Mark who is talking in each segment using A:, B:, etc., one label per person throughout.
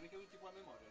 A: li caduti qua a memoria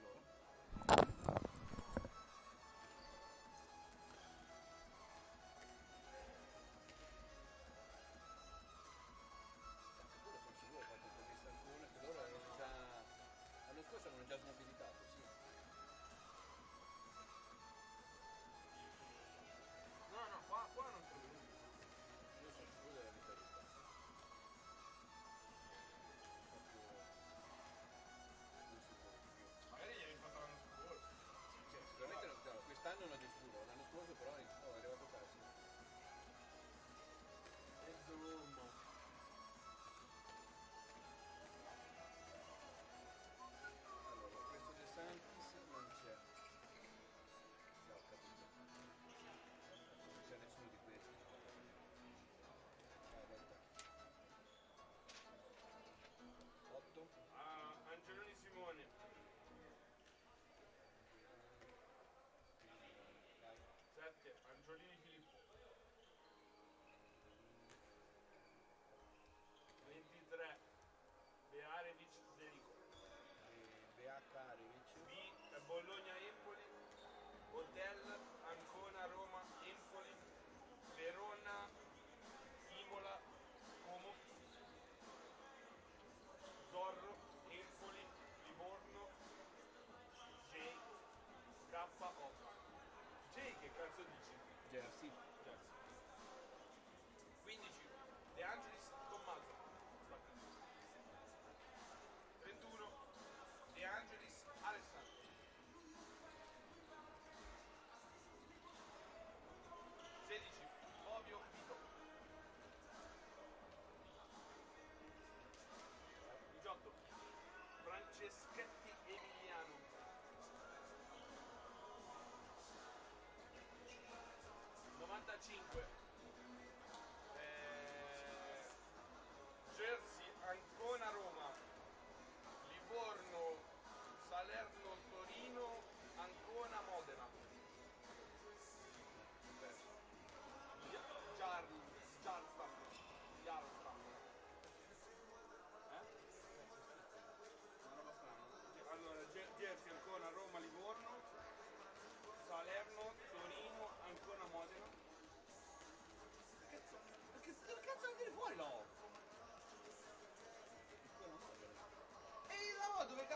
A: Yeah. See,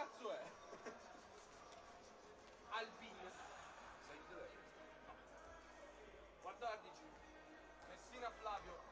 A: cazzo è? Alpine. Sei dov'è? No. 14. Messina Flavio.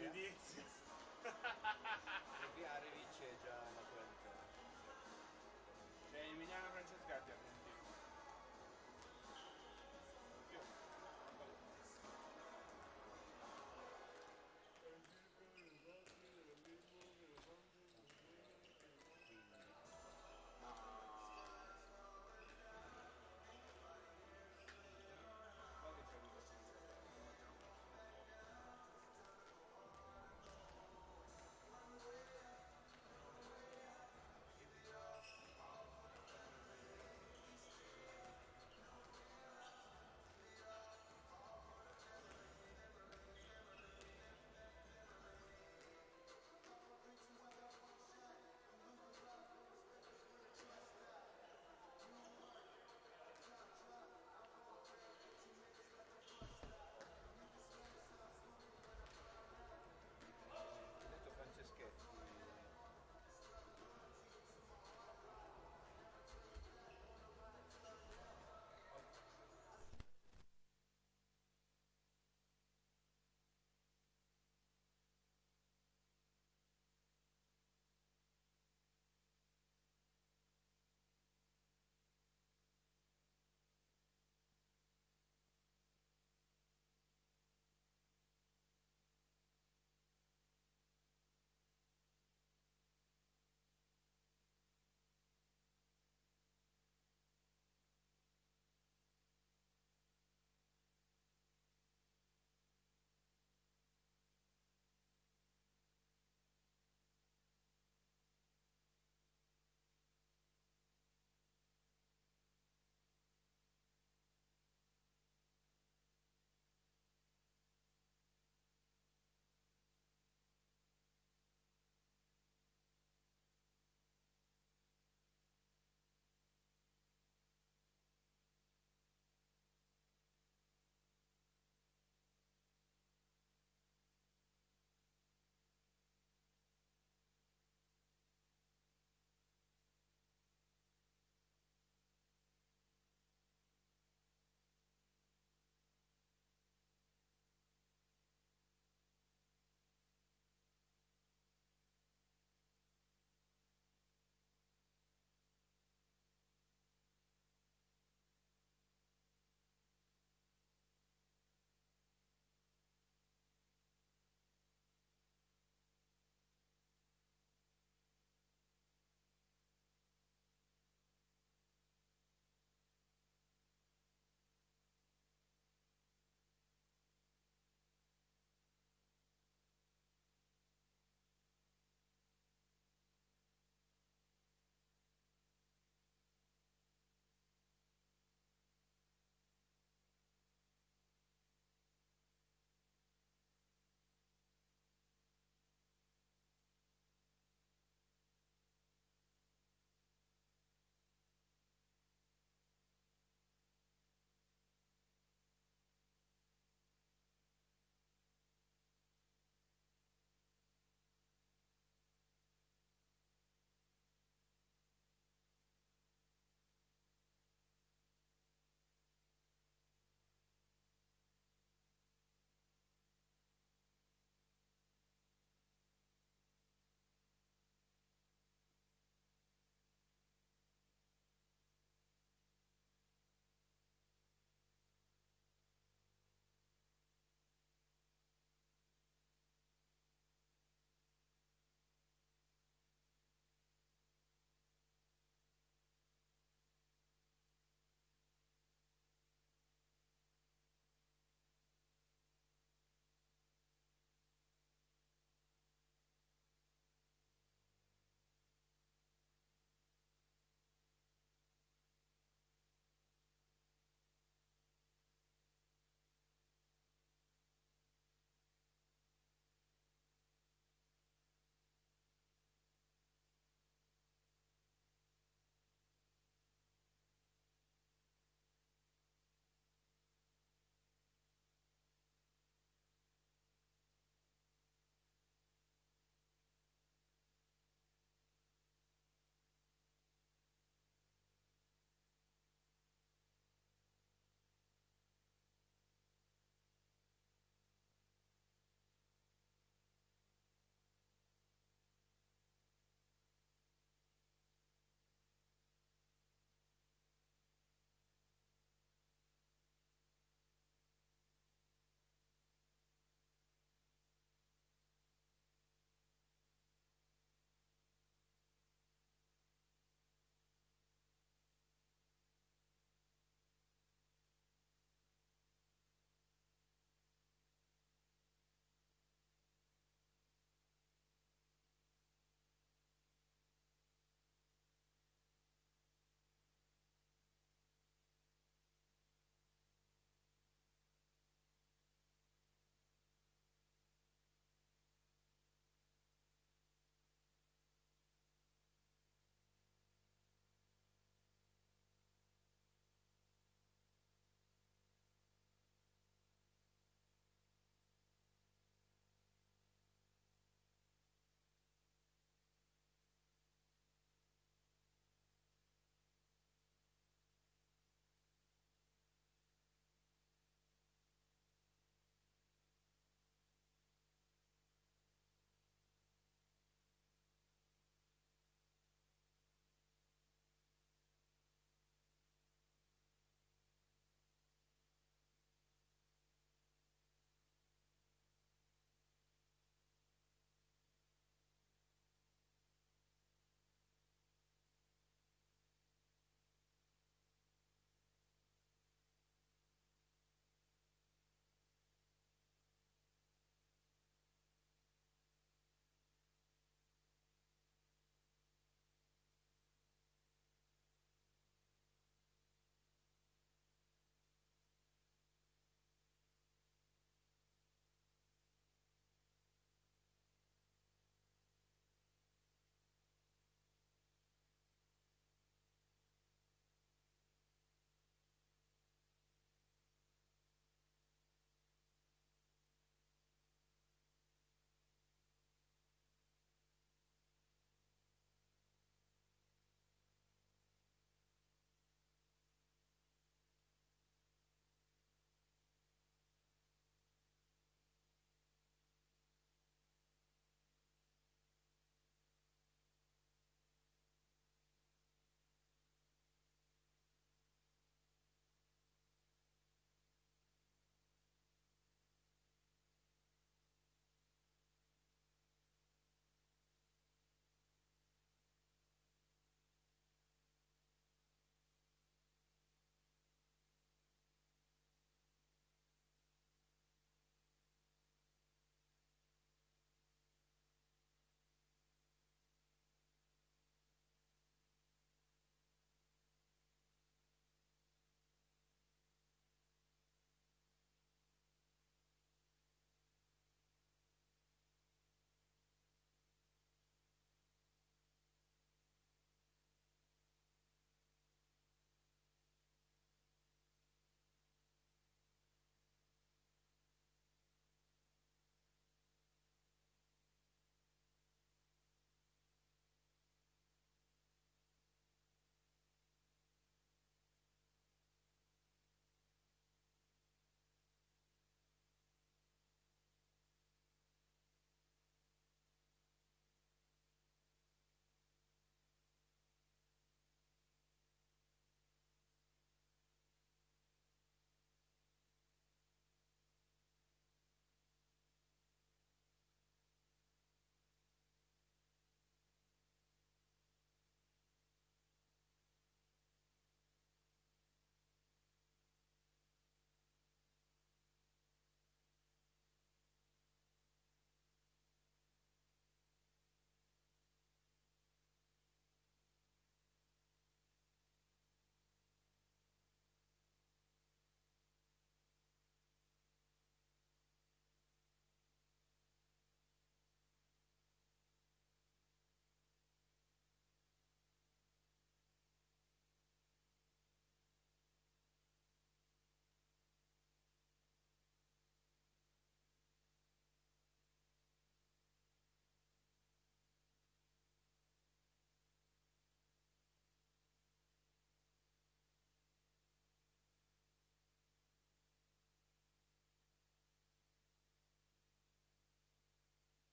A: Edizio. qui a Revice è già naturalizzato. Cioè Emiliano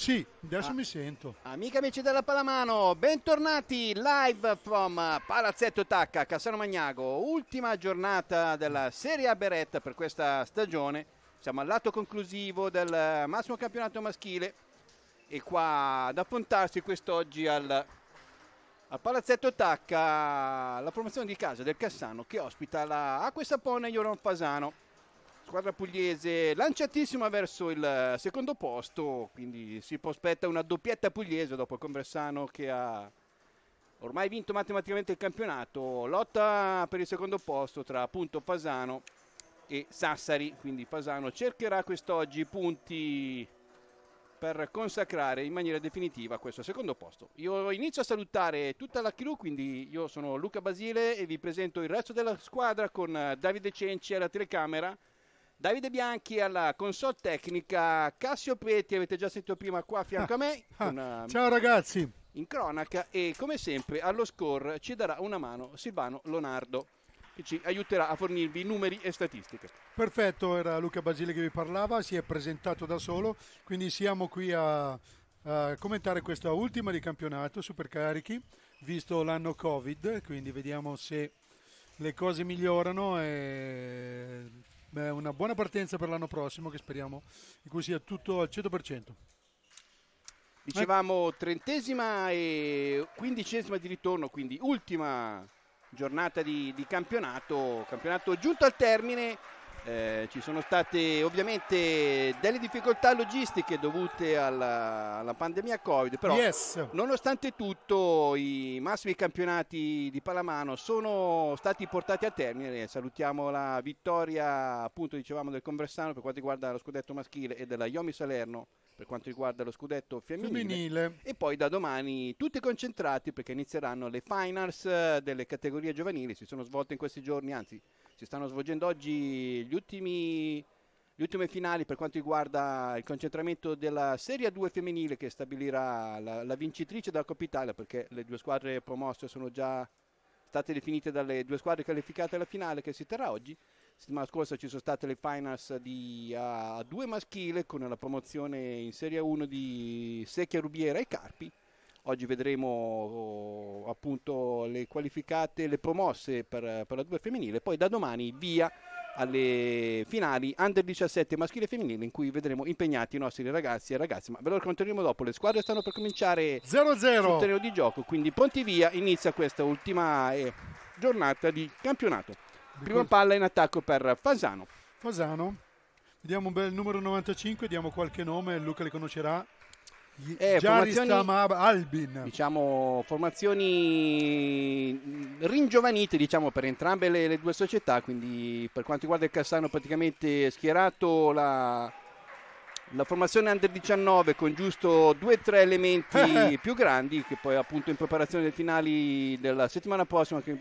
A: Sì, adesso ah, mi sento. Amici amici della Palamano, bentornati live from eh, Palazzetto Tacca, Cassano Magnago. Ultima giornata della Serie A Beretta per questa stagione. Siamo al lato conclusivo del eh, massimo campionato maschile e qua ad appuntarsi quest'oggi al, al Palazzetto Tacca la formazione di casa del Cassano che ospita la Acqua e Sapone Ioron Fasano squadra pugliese lanciatissima verso il eh, secondo posto, quindi si prospetta una doppietta pugliese dopo il Conversano che ha ormai vinto matematicamente il campionato, lotta per il secondo posto tra appunto Fasano e Sassari, quindi Fasano cercherà quest'oggi punti per consacrare in maniera definitiva questo secondo posto. Io inizio a salutare tutta la crew, quindi io sono Luca Basile e vi presento il resto della squadra con eh, Davide Cenci alla telecamera. Davide Bianchi alla console tecnica, Cassio Preti, avete già sentito prima qua a fianco ah, a me. Una... Ah, ah. ehm, Ciao ragazzi! In cronaca e come sempre allo score ci darà una mano Silvano Lonardo che ci aiuterà a fornirvi numeri e statistiche.
B: Perfetto, era Luca Basile che vi parlava, si è presentato da solo, quindi siamo qui a, a commentare questa ultima di campionato Supercarichi, visto l'anno Covid, quindi vediamo se le cose migliorano e beh, una buona partenza per l'anno prossimo che speriamo in cui sia tutto al 100%.
A: Dicevamo trentesima e quindicesima di ritorno, quindi ultima giornata di, di campionato, campionato giunto al termine eh, ci sono state ovviamente delle difficoltà logistiche dovute alla, alla pandemia Covid, però yes. nonostante tutto i massimi campionati di Palamano sono stati portati a termine. Salutiamo la vittoria appunto dicevamo del Conversano per quanto riguarda lo scudetto maschile e della Iomi Salerno per quanto riguarda lo scudetto femminile. femminile. E poi da domani tutti concentrati perché inizieranno le finals eh, delle categorie giovanili, si sono svolte in questi giorni, anzi si stanno svolgendo oggi gli ultimi le ultime finali per quanto riguarda il concentramento della Serie 2 femminile che stabilirà la, la, vincitrice della Coppa Italia perché le due squadre promosse sono già state definite dalle due squadre qualificate alla finale che si terrà oggi. La Settimana scorsa ci sono state le finals di A2 maschile con la promozione in Serie 1 di Secchia Rubiera e Carpi Oggi vedremo oh, appunto le qualificate, le promosse per, per la 2 femminile, poi da domani via alle finali under 17 maschile e femminile in cui vedremo impegnati i nostri ragazzi e ragazze ma ve lo racconteremo dopo le squadre stanno per cominciare 0-0 sul terreno di gioco quindi pronti via inizia questa ultima eh, giornata di campionato prima palla in attacco per Fasano Fasano
B: vediamo un bel numero 95 diamo qualche nome Luca le conoscerà eh, Jaristam
A: Albin. Diciamo, formazioni ringiovanite diciamo, per entrambe le, le due società, quindi per quanto riguarda il Cassano praticamente schierato la la formazione under 19 con giusto due o tre elementi più grandi che poi appunto in preparazione dei finali della settimana prossima che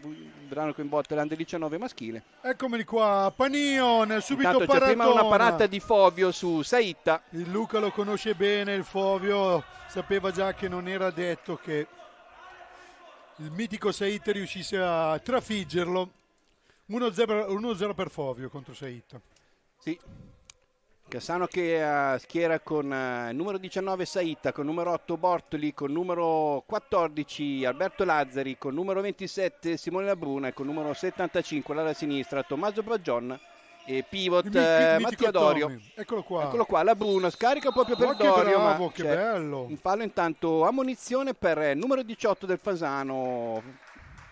A: verranno coinvolte l'under 19 maschile eccomi
B: qua Panio nel subito Intanto c'è prima una parata di Fovio su Saitta il Luca lo conosce bene il Fovio sapeva già che non era detto che il mitico Saitta riuscisse a trafiggerlo 1-0 per Fovio contro Saitta
A: sì Cassano che schiera eh, eh, con numero 19 Saitta, con numero 8 Bortoli, con numero 14 Alberto Lazzari, con numero 27 Simone Labruna e con numero 75 alla sinistra Tommaso Braggion e pivot eh, Mitico, Mattia Dorio. Eccolo qua. Eccolo qua, la Bruno scarica proprio per ma Dorio. Bravo, ma, che cioè, bello. Un fallo intanto a per per numero 18 del Fasano,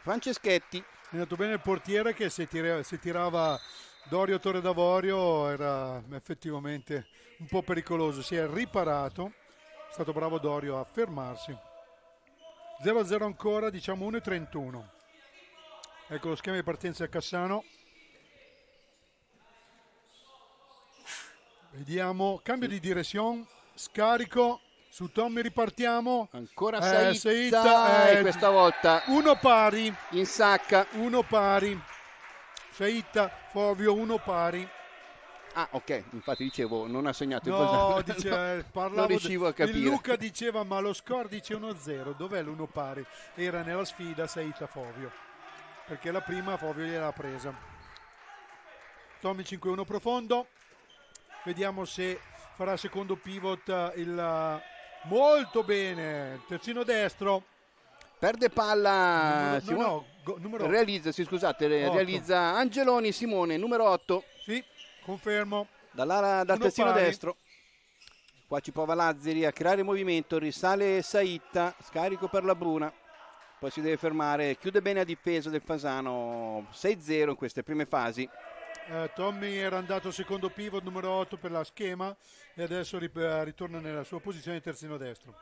A: Franceschetti. È andato bene il portiere che se, tira, se tirava Dorio Torre d'Avorio
B: era effettivamente un po' pericoloso, si è riparato, è stato bravo Dorio a fermarsi. 0-0 ancora, diciamo 1-31. Ecco lo schema di partenza a Cassano. Vediamo, cambio di direzione, scarico su Tommy ripartiamo.
A: Ancora Saita, eh, Saita eh, questa
B: volta. Uno pari. In sacca. Uno pari. Saitta, Fovio 1 pari.
A: Ah, ok, infatti dicevo, non ha segnato no, il dice, no, eh, parlavo non riuscivo a capire. Luca diceva,
B: ma lo score dice 1-0, dov'è l'1 pari? Era nella sfida Saita Fovio, perché la prima Fovio gliela ha presa. Tommy 5-1 profondo, vediamo se farà secondo pivot eh, il... Eh, molto
A: bene, terzino destro, perde palla no, no, no, realizza, sì, scusate, 8. realizza Angeloni Simone numero 8 sì confermo Dall'ala dal terzino destro qua ci prova Lazzari a creare movimento risale Saitta scarico per la Bruna poi si deve fermare chiude bene a difesa del Fasano 6-0 in queste prime fasi
B: eh, Tommy era andato secondo pivot numero 8 per la schema e adesso ritorna nella sua posizione terzino destro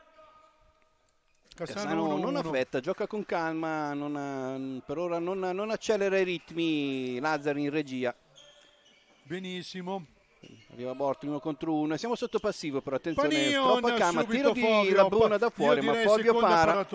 A: Cassano, Cassano non affetta, gioca con calma, ha, per ora non, non accelera i ritmi Lazzari in regia. Benissimo, Arriva Bortoli uno contro uno. Siamo sotto passivo, però attenzione. Panion, troppa cama, tiro di Fovio, la da fuori, ma Fovio para.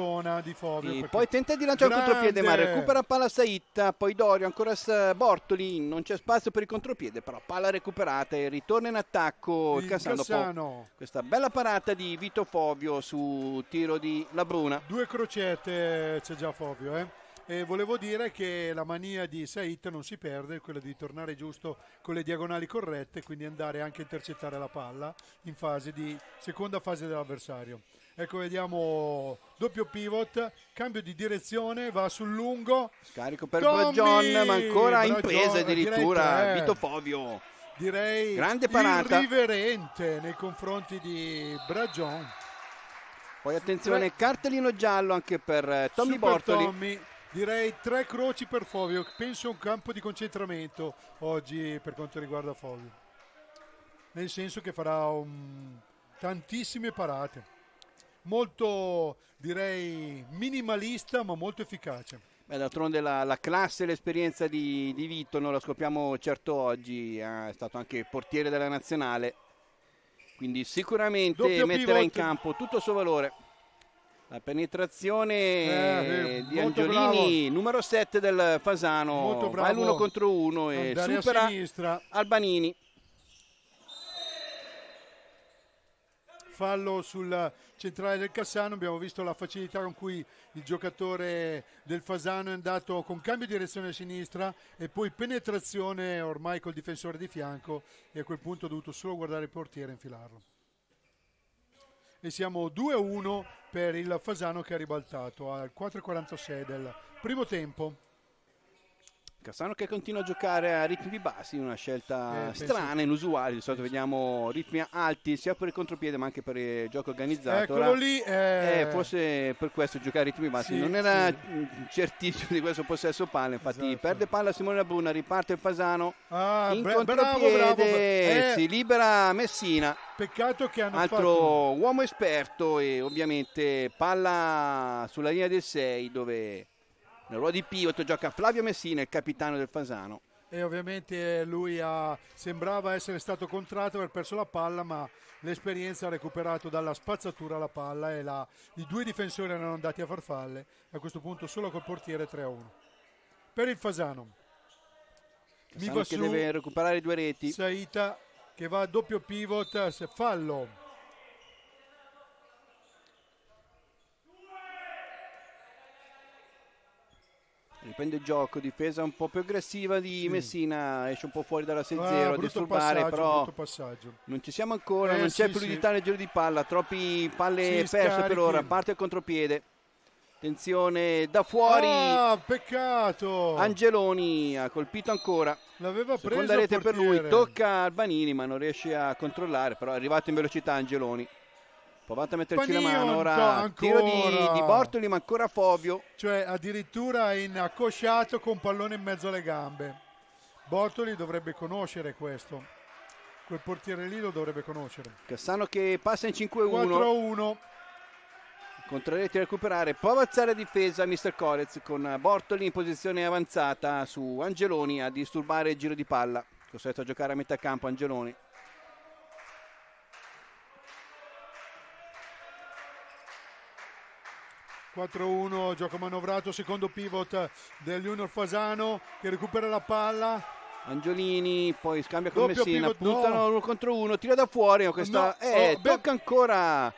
B: Di Fovio, poi tenta di lanciare Grande. un contropiede, ma recupera
A: palla Saitta. Poi Dorio, ancora Bortoli. Non c'è spazio per il contropiede, però palla recuperata e ritorna in attacco. Il Cassano. Cassano. Questa bella parata di Vito Fovio su tiro di Labruna
B: Due crocette c'è già Fovio, eh.
A: E volevo dire
B: che la mania di Sait non si perde, quella di tornare giusto con le diagonali corrette, quindi andare anche a intercettare la palla in fase di seconda fase dell'avversario. Ecco, vediamo doppio pivot, cambio di direzione, va sul lungo.
A: Scarico per Tommy! Bragion, ma ancora in presa addirittura. Eh. Vito Fovio. Direi Grande parata.
B: irriverente nei confronti di Bragion.
A: Poi attenzione, cartellino giallo anche per eh, Tommy Super Bortoli. Tommy
B: direi tre croci per Fovio, penso un campo di concentramento oggi per quanto riguarda Fovio, nel senso che farà un... tantissime parate, molto direi minimalista ma molto efficace.
A: Beh, d'altronde la, la, classe e l'esperienza di, di Vito non la scopriamo certo oggi, eh, è stato anche portiere della nazionale, quindi sicuramente Doppio metterà pivot. in campo tutto il suo valore. La penetrazione eh, sì. Eh, di Angiolini, bravo. numero 7 del Fasano, va l'uno contro uno e Andare supera sinistra. Albanini.
B: fallo sul centrale del Cassano, abbiamo visto la facilità con cui il giocatore del Fasano è andato con cambio di direzione a sinistra e poi penetrazione ormai col difensore di fianco e a quel punto ha dovuto solo guardare il portiere e infilarlo e siamo 2-1 per il Fasano che ha ribaltato al 4.46 del primo tempo.
A: Cassano che continua a giocare a ritmi bassi, una scelta eh, strana, inusuale, di solito vediamo ritmi alti sia per il contropiede ma anche per il gioco organizzato. Eccolo lì, eh... Eh, forse per questo giocare a ritmi bassi sì, non era sì. Mm, certissimo di questo possesso palla, infatti esatto. perde palla Simone Labruna, riparte il Fasano, ah, in bra- contropiede, bravo, bravo, eh. bravo. si libera Messina. Peccato che hanno Altro fatto... uomo esperto e ovviamente palla sulla linea del 6 dove nel ruolo di pivot gioca Flavio Messina, il capitano del Fasano.
B: E ovviamente lui ha, sembrava essere stato contratto, aver perso la palla, ma l'esperienza ha recuperato dalla spazzatura la palla e la, i due difensori erano andati a farfalle. A questo punto solo col portiere 3-1. Per il Fasano.
A: Fasano Miva che su, deve recuperare due reti. Saita
B: che va a doppio pivot, fallo
A: prende il gioco, difesa un po' più aggressiva di sì. Messina, esce un po' fuori dalla 6-0 ah, a disturbare, però non ci siamo ancora, eh, non c'è sì, fluidità sì. nel giro di palla, troppi palle sì, perse per ora, parte il contropiede. Attenzione da fuori. Ah, peccato. Angeloni ha colpito ancora. L'aveva preso Seconda rete per lui, tocca Albanini, ma non riesce a controllare, però è arrivato in velocità Angeloni. Provate a metterci la mano ora. Ancora. Tiro di, di
B: Bortoli, ma ancora Fovio. Cioè, addirittura in accosciato con pallone in mezzo alle gambe. Bortoli dovrebbe conoscere questo. Quel portiere lì lo dovrebbe conoscere.
A: Cassano che passa in 5-1. 4-1. Contrarretti a recuperare, prova a alzare difesa Mr. Corez con Bortoli in posizione avanzata su Angeloni a disturbare il giro di palla. Costretto a giocare a metà campo Angeloni.
B: 4-1, gioco manovrato, secondo pivot del Junior
A: Fasano che recupera la palla. Angiolini, poi scambia con Messina, pivot, puntano no. contro uno, tira da fuori, oh, questa... no, eh, oh, tocca ancora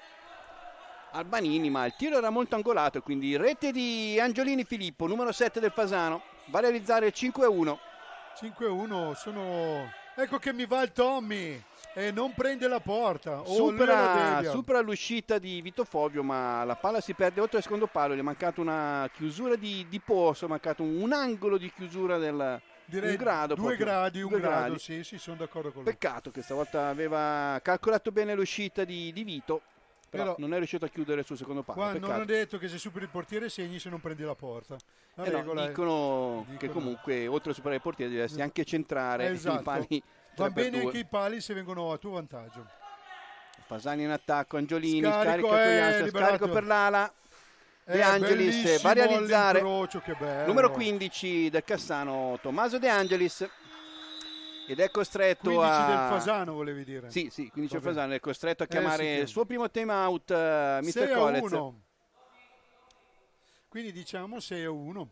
A: Albanini, ma il tiro era molto angolato, quindi rete di Angiolini Filippo, numero 7 del Fasano, va a realizzare il 5-1.
B: 5-1 sono Ecco che mi va il Tommy e non prende la porta. supera, supera,
A: l'uscita di Vito Fovio, ma la palla si perde oltre al secondo palo. Gli è mancata una chiusura di, di posto, è mancato un, un angolo di chiusura del. Direi un grado, due proprio. gradi, due un gradi. grado, sì,
B: sì, sono d'accordo con lui.
A: Peccato che stavolta aveva calcolato bene l'uscita di, di Vito però, però, non è riuscito a chiudere il suo secondo palo. Qua peccato. non ho
B: detto che se superi il portiere segni se non prendi la porta. La eh no, dicono, dicono,
A: che comunque oltre a superare il portiere devi anche centrare esatto. i pali. Va bene anche i
B: pali se vengono a tuo vantaggio.
A: Fasani in attacco, Angiolini, scarico, carico, eh, scarico per l'ala. Eh, De Angelis va a realizzare numero 15 del Cassano Tommaso De Angelis ed è costretto 15 a... del Fasano volevi dire sì sì 15 del Fasano è costretto a eh, chiamare eh, sì, il suo primo time out uh, Mr. 1
B: quindi diciamo 6 a 1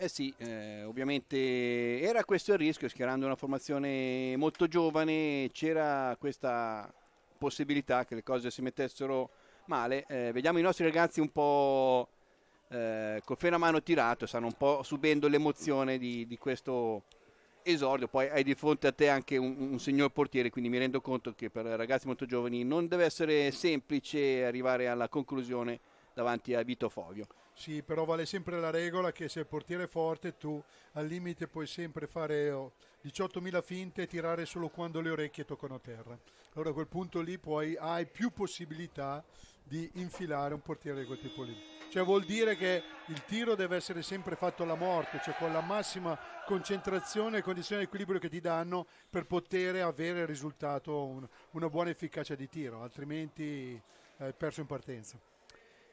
A: eh sì, eh, ovviamente era questo il rischio, schierando una formazione molto giovane, c'era questa possibilità che le cose si mettessero male. Eh, vediamo i nostri ragazzi un po' eh, col freno a mano tirato, stanno un po' subendo l'emozione di, di questo esordio, poi hai di fronte a te anche un, un, signor portiere, quindi mi rendo conto che per ragazzi molto giovani non deve essere semplice arrivare alla conclusione davanti a Vito Foglio.
B: Sì, però vale sempre la regola che se il portiere è forte tu al limite puoi sempre fare 18.000 finte e tirare solo quando le orecchie toccano a terra. Allora a quel punto lì puoi, hai più possibilità di infilare un portiere di quel tipo lì. Cioè vuol dire che il tiro deve essere sempre fatto alla morte, cioè con la massima concentrazione e condizione di equilibrio che ti danno per poter avere il risultato, un, una buona efficacia di tiro, altrimenti hai perso in partenza.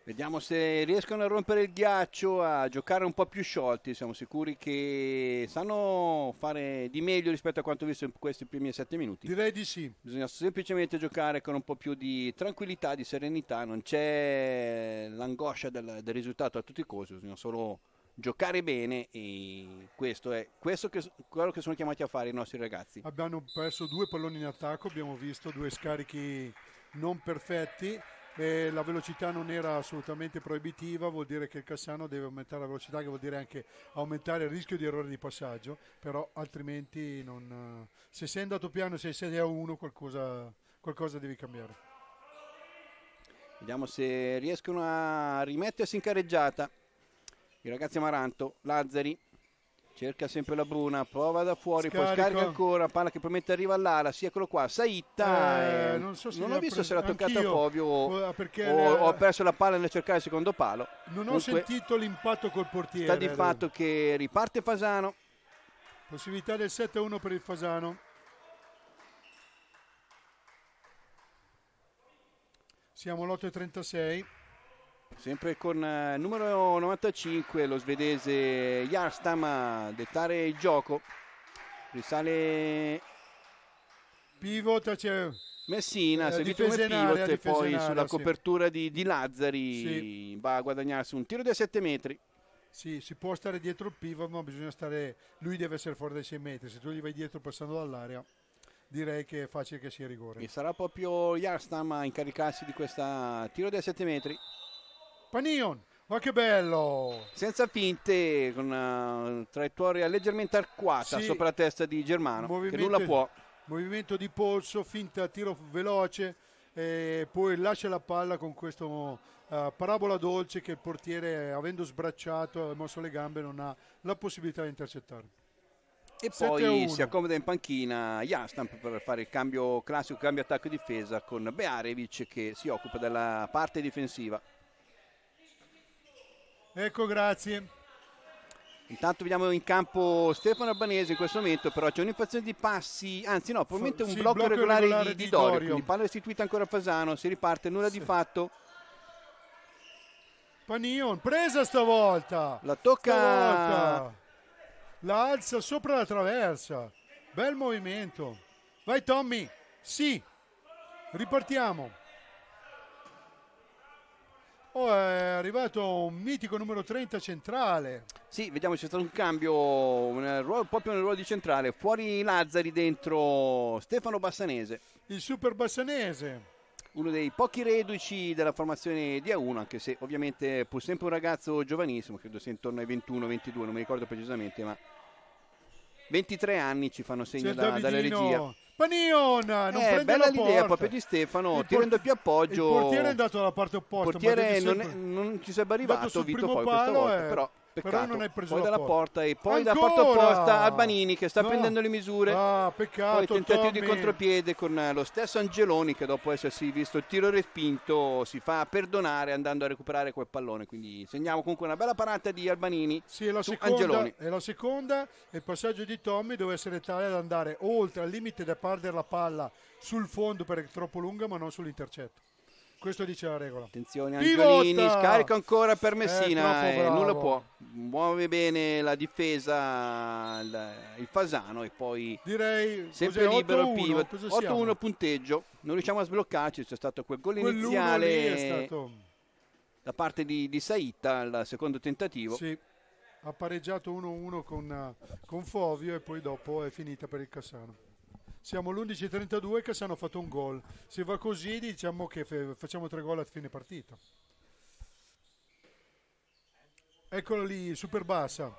A: Vediamo se riescono a rompere il ghiaccio, a giocare un po' più sciolti. Siamo sicuri che sanno fare di meglio rispetto a quanto visto in questi primi sette minuti. Direi di sì. Bisogna semplicemente giocare con un po' più di tranquillità, di serenità. Non c'è l'angoscia del, del risultato a tutti i costi, bisogna solo giocare bene e questo è questo che, quello che sono chiamati a fare i nostri ragazzi.
B: Abbiamo perso due palloni in attacco, abbiamo visto due scarichi non perfetti Beh, la velocità non era assolutamente proibitiva, vuol dire che il Cassano deve aumentare la velocità, che vuol dire anche aumentare il rischio di errore di passaggio, però altrimenti non, eh, se sei andato piano, se sei a 1 qualcosa, qualcosa devi cambiare.
A: Vediamo se riescono a rimettersi in carreggiata i ragazzi Amaranto, Lazzari, cerca sempre la Bruna, prova da fuori, Scarico. poi scarica ancora, palla che promette arriva all'ala, sì eccolo qua, Saitta, eh, eh non, so se non ho visto pres- se l'ha toccata Fovio o, le... ho perso la palla nel cercare il secondo palo. Non ho Dunque, sentito l'impatto col portiere. Sta di eh. fatto che riparte
B: Fasano. Possibilità del 7-1 per il Fasano. Siamo all'8.36.
A: Sempre con il eh, numero 95 lo svedese Jarstam a dettare il gioco. Risale Pivot c'è Messina, eh, seguito come pivot e poi sulla copertura sì. di, di, Lazzari sì. va a guadagnarsi un tiro da 7 metri.
B: Sì, si può stare dietro il pivot, ma bisogna stare. Lui deve essere fuori dai 6 metri. Se tu gli vai dietro passando dall'area, direi che è
A: facile che sia rigore. E sarà proprio Jarstam a incaricarsi di questo tiro da 7 metri. Panion. Ma che bello! Senza finte, con una eh, traiettoria leggermente arcuata sì, sopra la testa di Germano, che nulla può.
B: Movimento di polso, finta, tiro veloce, e poi lascia la palla con questa uh, eh, parabola dolce che il portiere, avendo sbracciato e mosso le gambe, non ha la possibilità di intercettare.
A: E poi si accomoda in panchina Jastamp per fare il cambio classico, cambio attacco e difesa con Bearevic che si occupa della parte difensiva. Ecco, grazie. Intanto vediamo in campo Stefano Albanese in questo momento, però c'è un'inflazione di passi, anzi no, probabilmente un sì, blocco, blocco regolare, regolare, di, di, di Dorio, Dorio, quindi palla restituita ancora a Fasano, si riparte, nulla sì. di fatto. Panion, presa stavolta! La tocca! Stavolta.
B: La alza sopra la traversa, bel movimento. Vai Tommy, sì, ripartiamo. Oh, è arrivato un mitico numero 30 centrale.
A: Sì, vediamo c'è stato un cambio, un ruolo, proprio nel ruolo di centrale. Fuori Lazzari, dentro Stefano Bassanese. Il super Bassanese. Uno dei pochi reduci della formazione di A1, anche se ovviamente pur sempre un ragazzo giovanissimo, credo sia intorno ai 21-22, non mi ricordo precisamente, ma 23 anni ci fanno segno da, dalla regia.
B: Panion,
A: non eh, bella l'idea proprio di Stefano, il tiro in doppio appoggio. Il portiere è
B: andato dalla parte opposta. Il portiere non, è,
A: non, ci sarebbe arrivato, vinto poi palo, volta, eh. però Peccato. Però non hai preso poi dalla porta. porta e poi Ancora! dalla porta a porta Albanini che sta no. prendendo le misure. Ah, peccato. Poi tentativo Tommy. di contropiede con eh, lo stesso Angeloni che dopo essersi visto il tiro respinto si fa perdonare andando a recuperare quel pallone. Quindi segniamo comunque una bella parata di Albanini. Sì, è la, seconda, Angeloni.
B: è la seconda e il passaggio di Tommy deve essere tale ad andare oltre al limite da perdere la palla sul fondo perché è troppo lunga ma non sull'intercetto. Questo dice la regola.
A: Attenzione Angiolini, Pilota! scarica ancora per eh, Messina, eh, non lo può. Muove bene la difesa il, il Fasano e poi Direi, sempre libero il pivot. 8-1 punteggio. Non riusciamo a sbloccarci, c'è stato quel gol iniziale da parte di, di Saita al secondo tentativo. Sì
B: ha pareggiato 1-1 con, con Fovio e poi dopo è finita per il Cassano siamo l'11-32 che se hanno fatto un gol. Se va così diciamo che facciamo tre gol a fine partita. Eccolo lì, super bassa.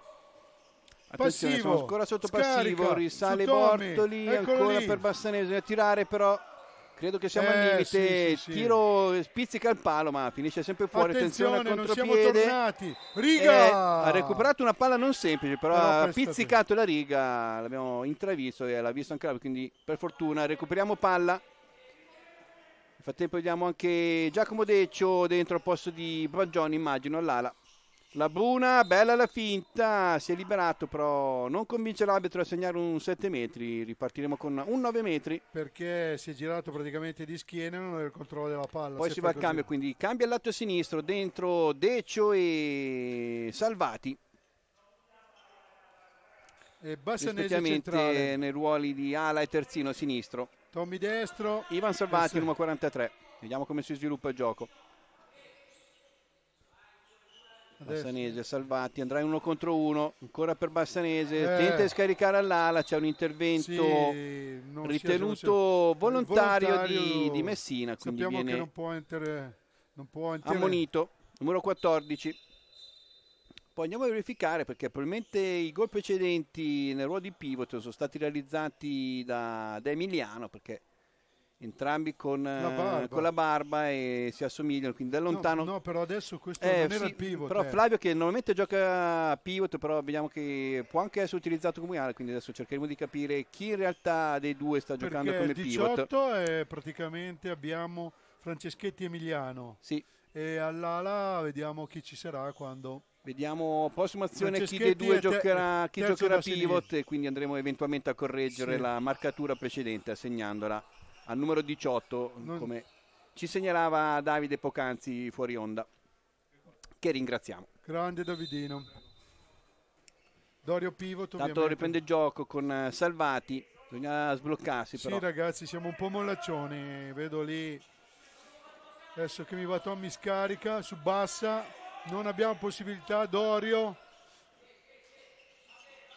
B: passivo, ancora sotto scarica, passivo, risale Bortoli, ancora lì. per
A: Bassanese a tirare però credo che siamo eh, al limite sì, sì, tiro sì. spizzica il palo ma finisce sempre fuori attenzione, attenzione al contropiede tornati riga eh, ha recuperato una palla non semplice però, però ha pizzicato la riga l'abbiamo intravisto e l'ha visto anche la quindi per fortuna recuperiamo palla nel frattempo vediamo anche Giacomo Deccio dentro al posto di Baggioni immagino all'ala la Bruna, bella la finta, si è liberato però non convince l'arbitro a segnare un 7 metri, ripartiremo con un 9 metri.
B: Perché si è girato praticamente di schiena e non aveva il controllo della palla. Poi si va al cambio,
A: quindi cambia al lato sinistro, dentro Decio e Salvati. E Bassanesi centrale. nei ruoli di ala e terzino sinistro. Tommy destro. Ivan Salvati, numero 43. Vediamo come si sviluppa il gioco. Bassanese Salvati, andrai uno contro uno, ancora per Bassanese, eh. tenta di scaricare all'ala, c'è un intervento sì, ritenuto volontario, volontario di, di, Messina, quindi viene non può entrare, non può entrare. ammonito, numero 14. Poi andiamo a verificare perché probabilmente i gol precedenti nel ruolo di pivot sono stati realizzati da, da Emiliano perché entrambi con la eh, barba, con la barba e si assomigliano quindi da lontano no, no però adesso questo eh, non era sì, il pivot però eh. Flavio che normalmente gioca a pivot però vediamo che può anche essere utilizzato come ala quindi adesso cercheremo di capire chi in realtà dei due sta Perché giocando come 18
B: pivot è praticamente abbiamo Franceschetti Emiliano sì. e all'ala vediamo chi ci sarà quando
A: Vediamo
B: prossima azione chi dei due giocherà, chi giocherà pivot
A: e quindi andremo eventualmente a correggere sì. la marcatura precedente assegnandola al numero 18, non... come ci segnalava Davide Pocanzi fuori onda, che ringraziamo.
B: Grande Davidino. Dorio Pivoto. Tanto ovviamente. riprende il
A: gioco con eh, Salvati, bisogna sbloccarsi però. Sì
B: ragazzi, siamo un po' mollaccioni, vedo lì. Adesso che mi va Tommy scarica, su bassa, non abbiamo possibilità, Dorio.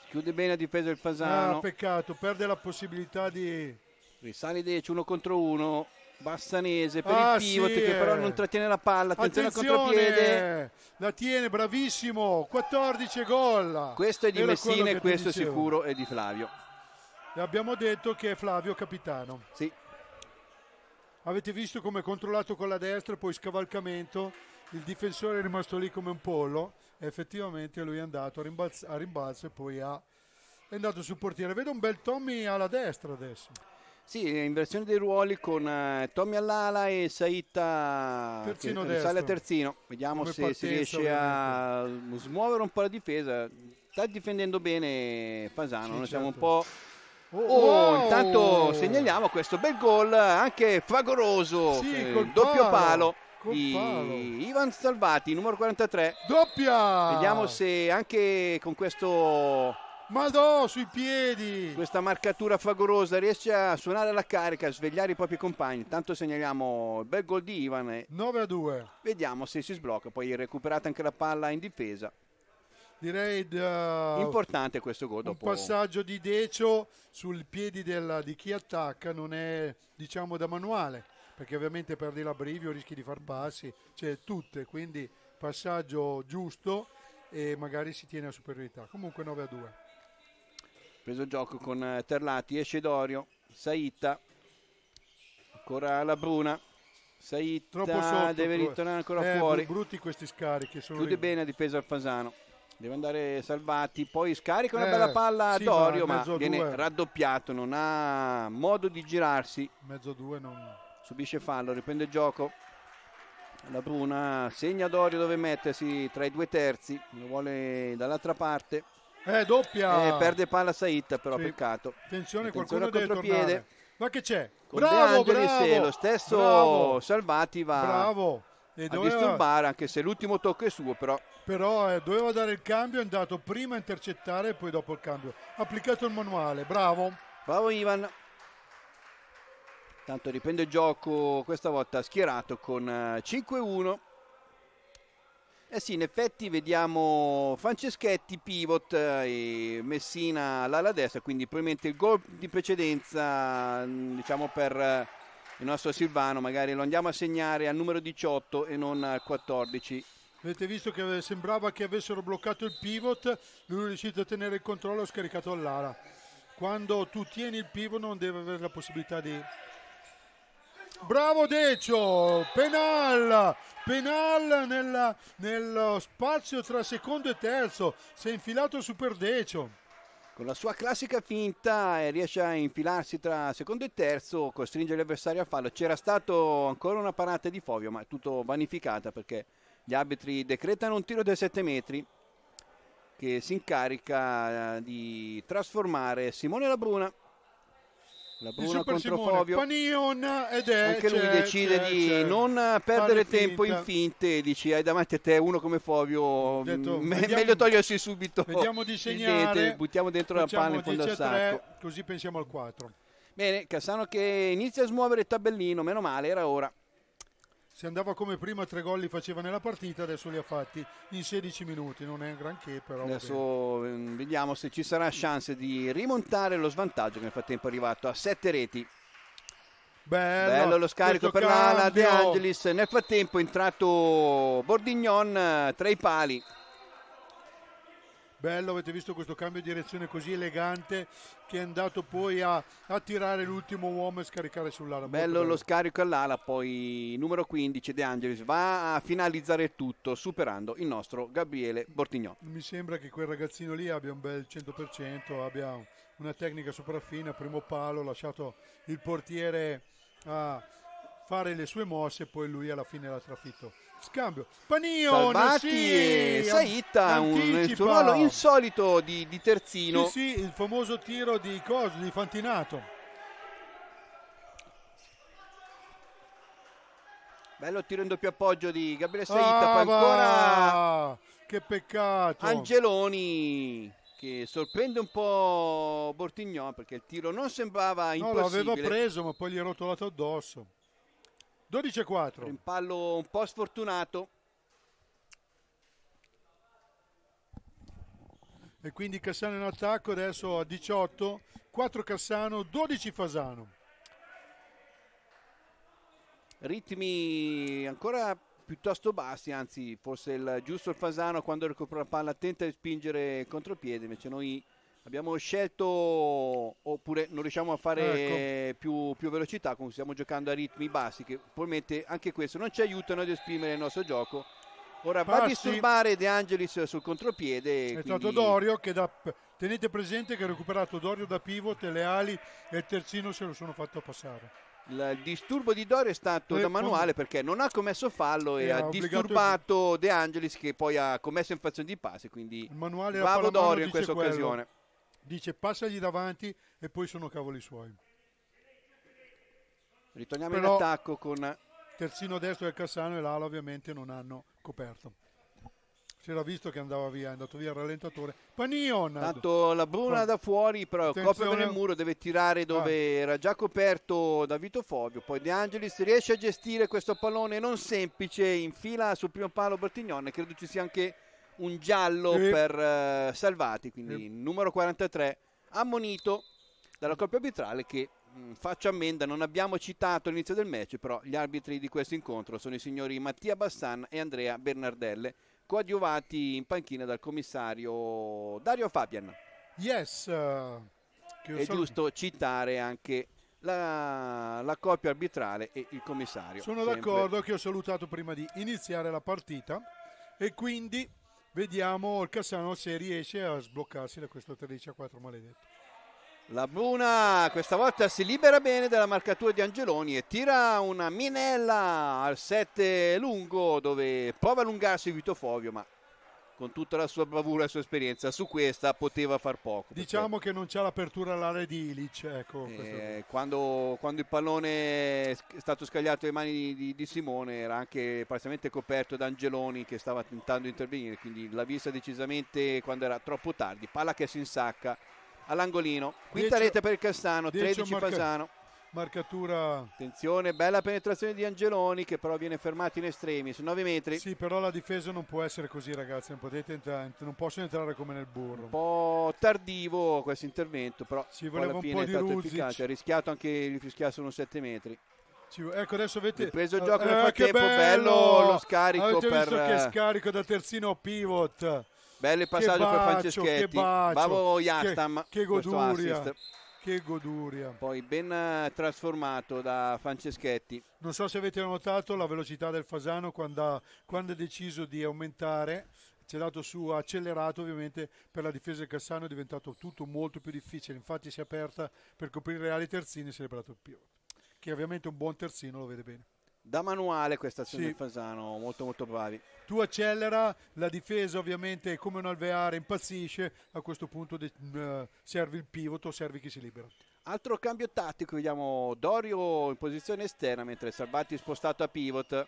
A: Chiude bene a difesa il ah, Fasano. Ah,
B: peccato, perde la possibilità di
A: Risalideci uno contro uno. Bassanese per ah, il pivot sì. che però non
B: trattiene la palla, attenzione, attenzione al contropiede. La tiene, bravissimo, 14 gol. Questo è di Era Messina e questo è sicuro
A: è di Flavio.
B: E abbiamo detto che è Flavio capitano. Sì. Avete visto come è controllato con la destra, poi scavalcamento, il difensore è rimasto lì come un pollo e effettivamente lui è andato a rimbalzo, a rimbalzo e poi ha, è andato sul portiere. Vedo un bel Tommy alla destra adesso.
A: Sì, inversione dei ruoli con eh, Tommy Allala e Saita eh, sale a terzino. Vediamo Come se si riesce ovviamente. a smuovere un po' la difesa. Sta difendendo bene Fasano, sì, noi siamo certo. un po'... Oh, oh, oh, intanto segnaliamo questo bel gol anche fragoroso, sì, eh, col doppio palo. palo di palo. Ivan Salvati, numero 43. Doppia! Vediamo se anche con questo ma Madò sui piedi! Questa marcatura favolosa riesce a suonare la carica, a svegliare i propri compagni. Tanto segnaliamo il bel gol di Ivan. 9 a 2. Vediamo se si sblocca. Poi recuperata anche la palla in difesa.
B: Direi da... Eh, importante
A: questo gol. Dopo. Un passaggio
B: di Decio sul piedi della, di chi attacca non è diciamo da manuale perché ovviamente perdi l'abrivio, rischi di far passi, cioè tutte. Quindi passaggio giusto e magari si tiene a superiorità. Comunque 9 a 2
A: preso il gioco con eh, Terlati, esce Dorio, Saitta, ancora la Bruna. Saitta deve ritornare ancora eh, fuori.
B: Brutti questi scarichi. Sono Chiude
A: bene a difesa Alfasano. Deve andare Salvati, poi scarica una eh, bella palla a sì, Dorio, ma, ma viene due. raddoppiato, non ha modo di girarsi. Mezzo due non... Subisce fallo, riprende il gioco. La Bruna segna Dorio dove mettersi tra i due terzi, lo vuole dall'altra parte. Eh,
B: doppia. Eh, perde
A: palla Said, però sì. peccato. Attenzione, Attenzione qualcuno contropiede. Tornare.
B: Ma che c'è? Con bravo, bravo. E lo stesso bravo.
A: Salvati va bravo. E doveva... disturbare, anche se l'ultimo tocco è suo, però.
B: Però eh, doveva dare il cambio, è andato prima a intercettare e poi dopo il cambio. Ha applicato il manuale, bravo. Bravo Ivan.
A: Tanto riprende il gioco, questa volta schierato con 5-1. Eh, eh sì, in effetti vediamo Franceschetti pivot eh, e Messina all'ala destra, quindi probabilmente il gol di precedenza mm, diciamo per eh, il nostro Silvano, magari lo andiamo a segnare al numero 18 e non al 14.
B: Avete visto che eh, sembrava che avessero bloccato il pivot, lui è riuscito a tenere il controllo e ha scaricato all'ala. Quando tu tieni il pivot non deve avere la possibilità di bravo Decio, penal, penal nella, nello spazio tra secondo e terzo, si è infilato Super Decio.
A: Con la sua classica finta eh, riesce a infilarsi tra secondo e terzo, costringe l'avversario a fallo. C'era stata ancora una parata di Fovio, ma è tutto vanificata perché gli arbitri decretano un tiro dai 7 metri che si incarica eh, di trasformare Simone Labruna la Bruna contro Simone. Fovio.
B: Panion ed è Anche lui decide di non
A: perdere Fare tempo finta. in finte. Dici, hai davanti a te uno come Fovio. Detto, me- vediamo, meglio togliersi subito. Vediamo di segnare. Dente, buttiamo dentro la palla in fondo al sacco.
B: Così pensiamo al 4.
A: Bene, Cassano che inizia a smuovere il tabellino. Meno male, era ora
B: se andava come prima tre gol li faceva nella partita, adesso li ha fatti in 16 minuti, non è granché però. Adesso
A: bene. Ehm, vediamo se ci sarà chance di rimontare lo svantaggio che nel frattempo è arrivato a 7 reti. Bello, Bello lo scarico per l'ala De Angelis, nel frattempo è entrato Bordignon eh, tra i pali
B: bello avete visto questo cambio di direzione così elegante che è andato poi a, a tirare l'ultimo uomo e scaricare sull'ala bello, lo
A: scarico all'ala poi numero 15 De Angelis va a finalizzare tutto superando il nostro Gabriele Bortignò
B: mi sembra che quel ragazzino lì abbia un bel 100% abbia una tecnica sopraffina primo palo lasciato il portiere a fare le sue mosse e poi lui alla fine l'ha trafitto Scambio. Panione, Salvati, sì, Saita, un ruolo
A: insolito di, di terzino. Sì,
B: sì, il famoso tiro di Cos, di Fantinato.
A: Bello tiro in doppio appoggio di Gabriele ah, Saita, ah, ancora... Che peccato. Angeloni che sorprende un po' Bortignon perché il tiro non sembrava impossibile. No, l'aveva preso ma poi gli è
B: rotolato addosso.
A: 12 4. pallo un po' sfortunato.
B: E quindi Cassano in attacco, adesso a 18, 4 Cassano, 12 Fasano.
A: Ritmi ancora piuttosto bassi, anzi forse il giusto il Fasano quando recupera la palla tenta di spingere contropiede, invece noi Abbiamo scelto, oppure non riusciamo a fare ecco. più, più, velocità, comunque stiamo giocando a ritmi bassi, che probabilmente anche questo non ci aiutano ad esprimere il nostro gioco. Ora Passi. va a disturbare De Angelis sul contropiede. È quindi... stato Dorio
B: che da... Tenete presente che ha recuperato Dorio da pivot, le ali e il terzino se lo sono fatto passare.
A: Il disturbo di Dorio è stato eh, da manuale perché non ha commesso fallo e, e ha disturbato il... De Angelis che poi ha commesso infrazione di passe, quindi bravo Dorio in questa quello. occasione
B: dice passagli davanti e poi sono cavoli suoi.
A: Ritorniamo Però, in attacco con... Eh,
B: terzino destro del Cassano e l'ala ovviamente non hanno coperto. Si era visto che andava via, è andato via il rallentatore. Panion! Tanto la Bruna da
A: fuori, però Attenzione. copre nel muro, deve tirare dove ah. era già coperto da Vito Fovio. Poi De Angelis riesce a gestire questo pallone non semplice, in fila sul primo palo Bertignone. Credo ci sia anche un giallo sì. per uh, Salvati, quindi sì. numero 43, ammonito dalla coppia arbitrale che mh, mm, faccio ammenda, non abbiamo citato all'inizio del match, però gli arbitri di questo incontro sono i signori Mattia Bassan e Andrea Bernardelle, coadiuvati in panchina dal commissario Dario Fabian.
B: Yes. Uh, È so...
A: giusto citare anche la, la, coppia arbitrale e il commissario. Sono sempre. d'accordo
B: che ho salutato prima di iniziare la partita e quindi Vediamo il Cassano se riesce a sbloccarsi da questo 13 a 4 maledetto.
A: La Bruna questa volta si libera bene dalla marcatura di Angeloni e tira una minella al 7 lungo dove prova a allungarsi Vito Fovio ma con tutta la sua bravura e la sua esperienza, su questa poteva far poco. Diciamo
B: perché... che non c'è l'apertura all'area di Ilic. Ecco, eh,
A: quando, quando, il pallone è stato scagliato alle mani di, di, Simone era anche parzialmente coperto da Angeloni che stava tentando di intervenire, quindi l'ha vista decisamente quando era troppo tardi. Palla che si insacca all'angolino, quinta dieci, rete per il Castano, 13 Pasano marcatura. Attenzione, bella penetrazione di Angeloni che però viene fermato in estremi su 9 metri. Sì, però
B: la difesa non può essere così, ragazzi. Non, potete entrare, non possono entrare come nel burro. Un
A: po' tardivo questo intervento, però Ci voleva fine un po è stato efficace. Ha rischiato anche gli fischiassero 7 metri.
B: Ci, ecco adesso avete preso il ah, gioco eh, nel frattempo, bello! bello lo scarico avete per... che eh, scarico da terzino pivot.
A: Bello il passaggio bacio, per Franceschetti. Bravo Yastam. Che, che goduria. Che goduria. Poi ben eh, trasformato da Franceschetti.
B: Non so se avete notato la velocità del Fasano quando ha, quando ha deciso di aumentare ci ha dato su accelerato ovviamente per la difesa del Cassano è diventato tutto molto più difficile infatti si è aperta per coprire i reali terzini e si è liberato il pivot che ovviamente un buon terzino lo vede bene
A: da manuale questa azione sì. del Fasano, molto molto bravi.
B: Tu accelera, la difesa ovviamente come un alveare impazzisce, a questo punto de- uh, serve il pivoto, servi chi si libera.
A: Altro cambio tattico, vediamo Dorio in posizione esterna mentre Salvati spostato a pivot.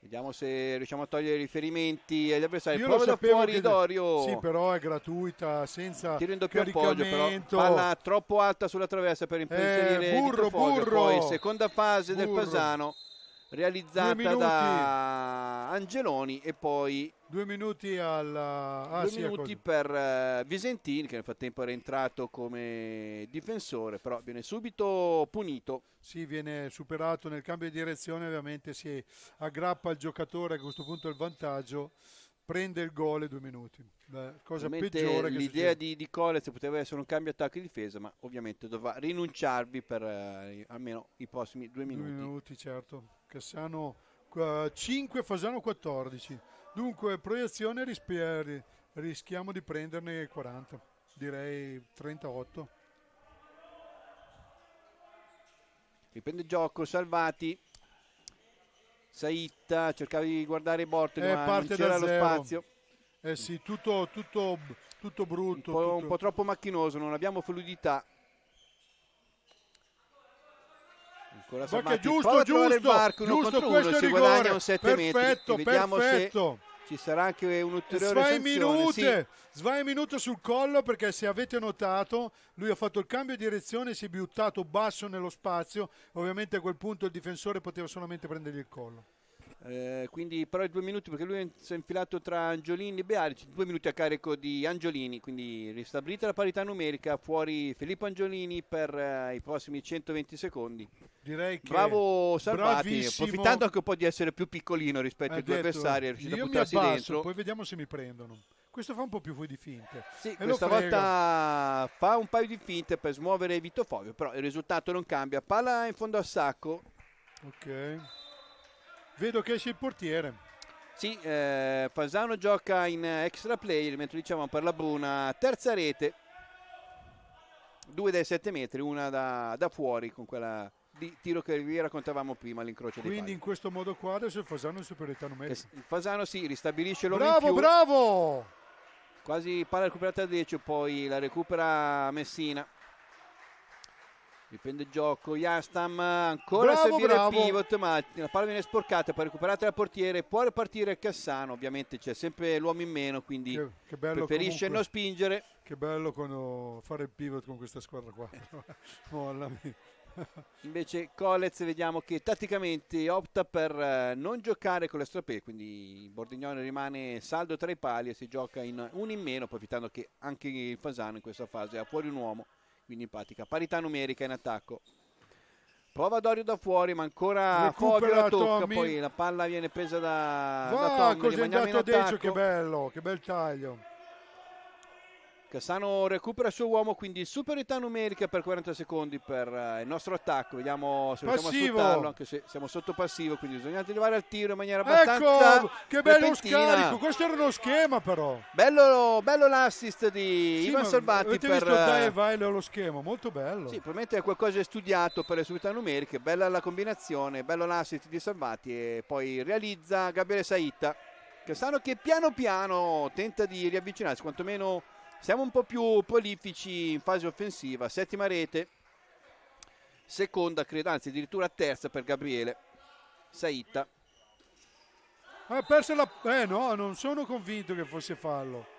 A: Vediamo se riusciamo a togliere i riferimenti agli avversari. Io Prova da fuori che... Dorio. Sì,
B: però è gratuita, senza Tiro in doppio appoggio, però palla
A: troppo alta sulla traversa per impensierire eh, burro, burro. Poi seconda fase burro. del Fasano realizzata da Angeloni e poi due minuti, alla... Ah, ah, due sì, minuti per uh, Visentin che nel frattempo era entrato come difensore però viene subito punito sì
B: viene superato nel cambio di direzione ovviamente si aggrappa al giocatore a questo punto il vantaggio prende il gol e due minuti. La cosa ovviamente peggiore l'idea
A: di, di Collez poteva essere un cambio attacco e difesa, ma ovviamente dovrà rinunciarvi per eh, almeno i prossimi due minuti. Due
B: minuti, certo. Cassano uh, 5, Fasano 14. Dunque, proiezione rispi- eh, rischiamo di prenderne 40,
A: direi 38. Riprende il gioco, Salvati Saitta cercava di guardare i eh, ma c'era lo spazio. Eh sì, tutto, tutto, tutto brutto. Un po', tutto. un po' troppo macchinoso, non abbiamo fluidità.
B: Ancora Perché Samatti. giusto, giusto, barco, giusto questo uno, rigore. perfetto, metri. perfetto.
A: Se ci sarà anche un'ulteriore svai minute,
B: sì. svai minute sul collo perché se avete notato lui ha fatto il cambio di direzione si è buttato basso nello spazio ovviamente a quel punto il difensore poteva solamente prendergli il collo
A: eh, quindi però i due minuti perché lui si è infilato tra Angiolini e Bearic, due minuti a carico di Angiolini, quindi ristabilita la parità numerica, fuori Filippo Angiolini per eh, i prossimi 120 secondi. Direi che Bravo Salvati, bravissimo. approfittando anche un po' di essere più piccolino rispetto ai due avversari, è riuscito a buttarsi abbasso, dentro. Poi
B: vediamo se mi prendono. Questo fa un po' più di finte. Sì, e questa
A: volta fa un paio di finte per smuovere Vito Fovio, però il risultato non cambia. Palla in fondo a sacco. Ok. Vedo che esce il portiere. Sì, eh, Fasano gioca in extra play, mentre diciamo per la Bruna, terza rete, due dai 7 metri, una da, da, fuori con quella di tiro che vi raccontavamo prima all'incrocio Quindi Quindi
B: in questo modo qua adesso il Fasano è superiorità numerica.
A: Il Fasano si sì, ristabilisce l'uomo Bravo,
B: bravo!
A: Quasi palla recuperata a 10, poi la recupera Messina. Dipende il gioco, Jastam ancora bravo, a servire bravo. pivot, ma la palla viene sporcata, poi recuperata dal portiere, può ripartire Cassano, ovviamente c'è sempre l'uomo in meno, quindi che, che preferisce comunque. non spingere.
B: Che bello quando fare il pivot con questa squadra qua, mollami. Oh,
A: Invece Colez vediamo che tatticamente opta per eh, non giocare con le l'estrapè, quindi Bordignone rimane saldo tra i pali e si gioca in un in meno, approfittando che anche il Fasano in questa fase ha fuori un uomo quindi in pratica parità numerica in attacco prova Dorio da fuori ma ancora Fabio la tocca Tommy. poi la palla viene presa da, Va, da Tommy così è andato Decio che
B: bello che bel taglio
A: Cassano recupera il suo uomo, quindi superiorità numerica per 40 secondi per uh, il nostro attacco. Vediamo se passivo. riusciamo a sfruttarlo, anche se siamo sotto passivo, quindi bisogna arrivare al tiro in maniera ecco! abbastanza Ecco, che bello repentina. scarico, questo era uno schema però. Bello, bello l'assist di sì, Ivan Salvati avete per... visto eh, dai e vai lo schema, molto bello. Sì, probabilmente è qualcosa di studiato per le superiorità numeriche, bella la combinazione, bello l'assist di Salvati e poi realizza Gabriele Saitta. Cassano che piano piano tenta di riavvicinarsi, quantomeno siamo un po' più prolifici in fase offensiva, settima rete, seconda credo, anzi addirittura terza per Gabriele Saitta. Ha perso la...
B: Eh no, non sono convinto che fosse fallo.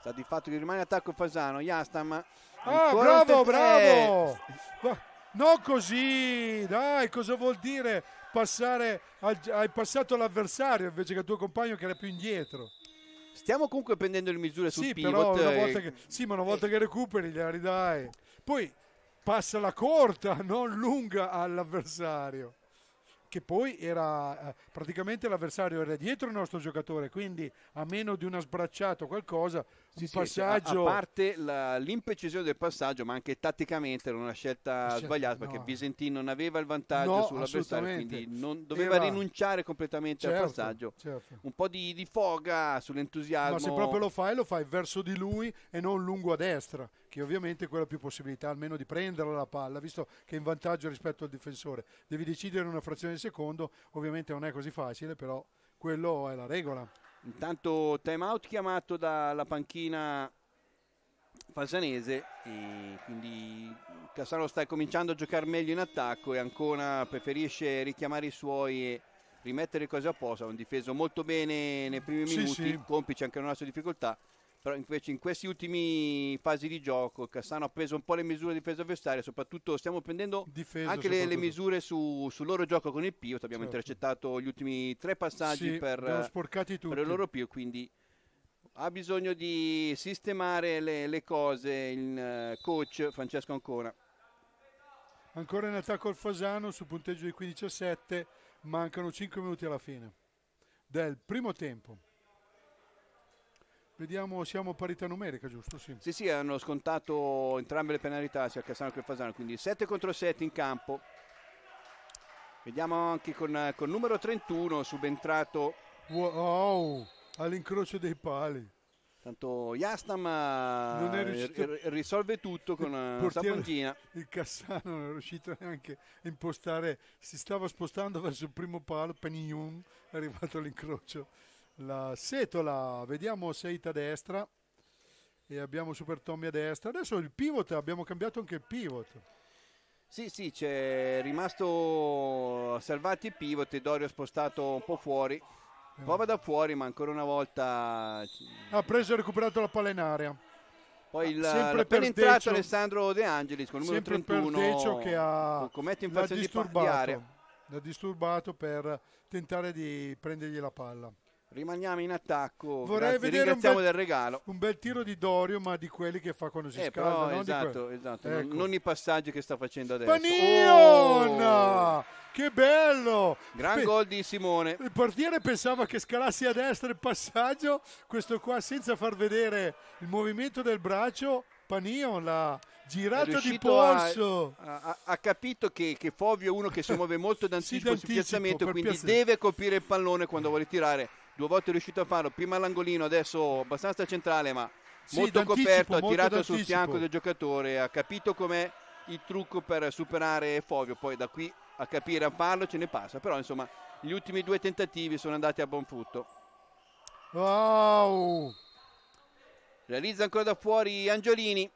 A: Sta di fatto che rimane attacco Fasano, Yastam.
B: Ah, bravo, bravo!
A: Eh.
B: Non così, dai, cosa vuol dire? passare al, hai passato l'avversario invece che al tuo compagno che era più indietro. Stiamo comunque prendendo le misure
A: sul sì, pivot. Però che,
B: sì, ma una volta eh. che recuperi gliela ridai. Poi passa la corta, non lunga all'avversario. Che poi era eh, praticamente l'avversario era dietro il nostro giocatore, quindi a meno di una sbracciata o qualcosa sì, sì, passaggio. A, a
A: parte la, l'imprecisione del passaggio, ma anche tatticamente era una scelta cioè, sbagliata perché no. Visentin non aveva il vantaggio no, sull'avversario, quindi non, doveva era... rinunciare completamente certo, al passaggio. Certo. Un po' di, di, foga sull'entusiasmo. Ma se proprio lo
B: fai, lo fai verso di lui e non lungo a destra, che ovviamente è quella più possibilità almeno di prenderla la palla, visto che è in vantaggio rispetto al difensore. Devi decidere in una frazione di secondo, ovviamente non è così facile, però quello è la regola.
A: Intanto time out chiamato dalla panchina falsanese e quindi Cassano sta cominciando a giocare meglio in attacco e Ancona preferisce richiamare i suoi e rimettere le cose a posto. ha un difeso molto bene nei primi sì, minuti, sì. complice anche la sua difficoltà però invece in questi ultimi fasi di gioco Cassano ha preso un po' le misure di difesa avversaria soprattutto stiamo prendendo difesa, anche le, le, misure su, sul loro gioco con il Pio abbiamo certo. intercettato gli ultimi tre passaggi sì, per, per il loro Pio quindi ha bisogno di sistemare le, le cose il eh, coach Francesco Ancona
B: ancora in attacco al Fasano su punteggio di 15 a 7 mancano 5 minuti alla fine del primo tempo Vediamo, siamo a parità numerica, giusto? Sì.
A: sì, sì, hanno scontato entrambe le penalità, sia Cassano che Fasano, quindi 7 contro 7 in campo. Vediamo anche con, con numero 31 subentrato.
B: Wow, all'incrocio dei pali.
A: Tanto Yastam eh, riuscito... risolve tutto con eh, la sapontina.
B: Il Cassano non è riuscito neanche a impostare, si stava spostando verso il primo palo, Penignon è arrivato all'incrocio la setola, vediamo Seit a destra e abbiamo Super Tommy a destra. Adesso il pivot, abbiamo cambiato anche il pivot.
A: Sì, sì, c'è rimasto Salvati il pivot e Dorio spostato un po' fuori. Prova da fuori, ma ancora una volta
B: ha preso e recuperato la palla in area.
A: Poi il, sempre per entrato Alessandro De Angelis con il numero 31 per Decio che ha commette in l'ha disturbato,
B: l'ha disturbato per tentare di prendergli la palla
A: rimaniamo in attacco. Vorrei grazie, vedere ringraziamo bel, del regalo.
B: Un bel tiro di Dorio, ma di quelli che fa quando si eh, scalda. Però, esatto, esatto, non, esatto, esatto ecco. non,
A: non, i passaggi che sta facendo adesso. Panion! Oh!
B: Che bello! Gran Pe- gol
A: di Simone.
B: Il portiere pensava che scalasse a destra il passaggio, questo qua senza far vedere il movimento del braccio. Panion la
A: girata di polso ha, capito che, che Fovio è uno che si muove molto d'anticipo, sul piazzamento quindi piazz- deve colpire il pallone quando vuole tirare due volte è riuscito a farlo, prima all'angolino, adesso abbastanza centrale, ma sì, molto coperto, ha tirato d'anticipo. sul fianco del giocatore, ha capito com'è il trucco per superare Fovio, poi da qui a capire a farlo ce ne passa, però insomma gli ultimi due tentativi sono andati a buon frutto. Wow! Realizza ancora da fuori Angiolini.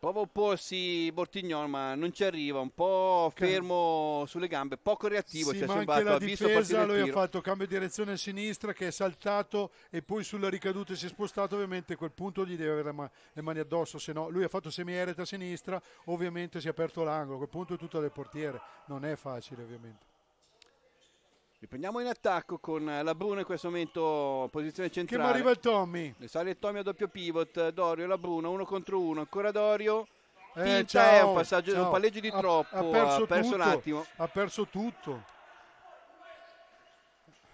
A: Prova a opporsi Bortignon, ma non ci arriva, un po' cioè, fermo sulle gambe, poco reattivo. Sì, ci cioè, ma anche sembrato, la difesa, lui ha
B: fatto cambio di direzione a sinistra che è saltato e poi sulla ricaduta si è spostato, ovviamente quel punto gli deve avere le mani addosso, se no lui ha fatto semi-ereta a sinistra, ovviamente si è aperto l'angolo, a quel punto è tutto del portiere, non è facile ovviamente.
A: Riprendiamo in attacco con la Bruno in questo momento posizione centrale. Che arriva il Tommy. Le sale il Tommy a doppio pivot, Dorio e la Bruno, uno contro uno, ancora Dorio. Pinta eh, ciao, è un passaggio, ciao. un palleggio di ha, troppo, ha perso, ha perso tutto, un attimo. Ha
B: perso tutto.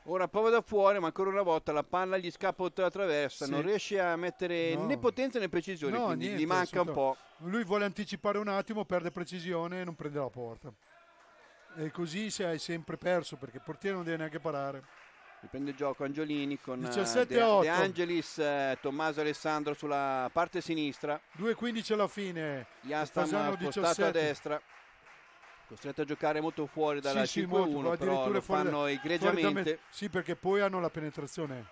A: Ora prova da fuori, ma ancora una volta la palla gli scappa oltre la traversa, sì. non riesce a mettere no. né potenza né precisione, no, quindi niente, gli manca un po'.
B: Lui vuole anticipare un attimo, perde precisione e non prende la porta e così sei sempre perso perché il portiere non deve neanche parare.
A: Riprende il gioco Angiolini con 17 eh, De, Angelis, eh, Tommaso Alessandro sulla parte sinistra. 2-15
B: alla fine. Jastam postato a destra.
A: Costretto a giocare molto fuori dalla sì, 5-1, sì, però lo fanno fuori, egregiamente. Fuori
B: sì, perché poi hanno la penetrazione.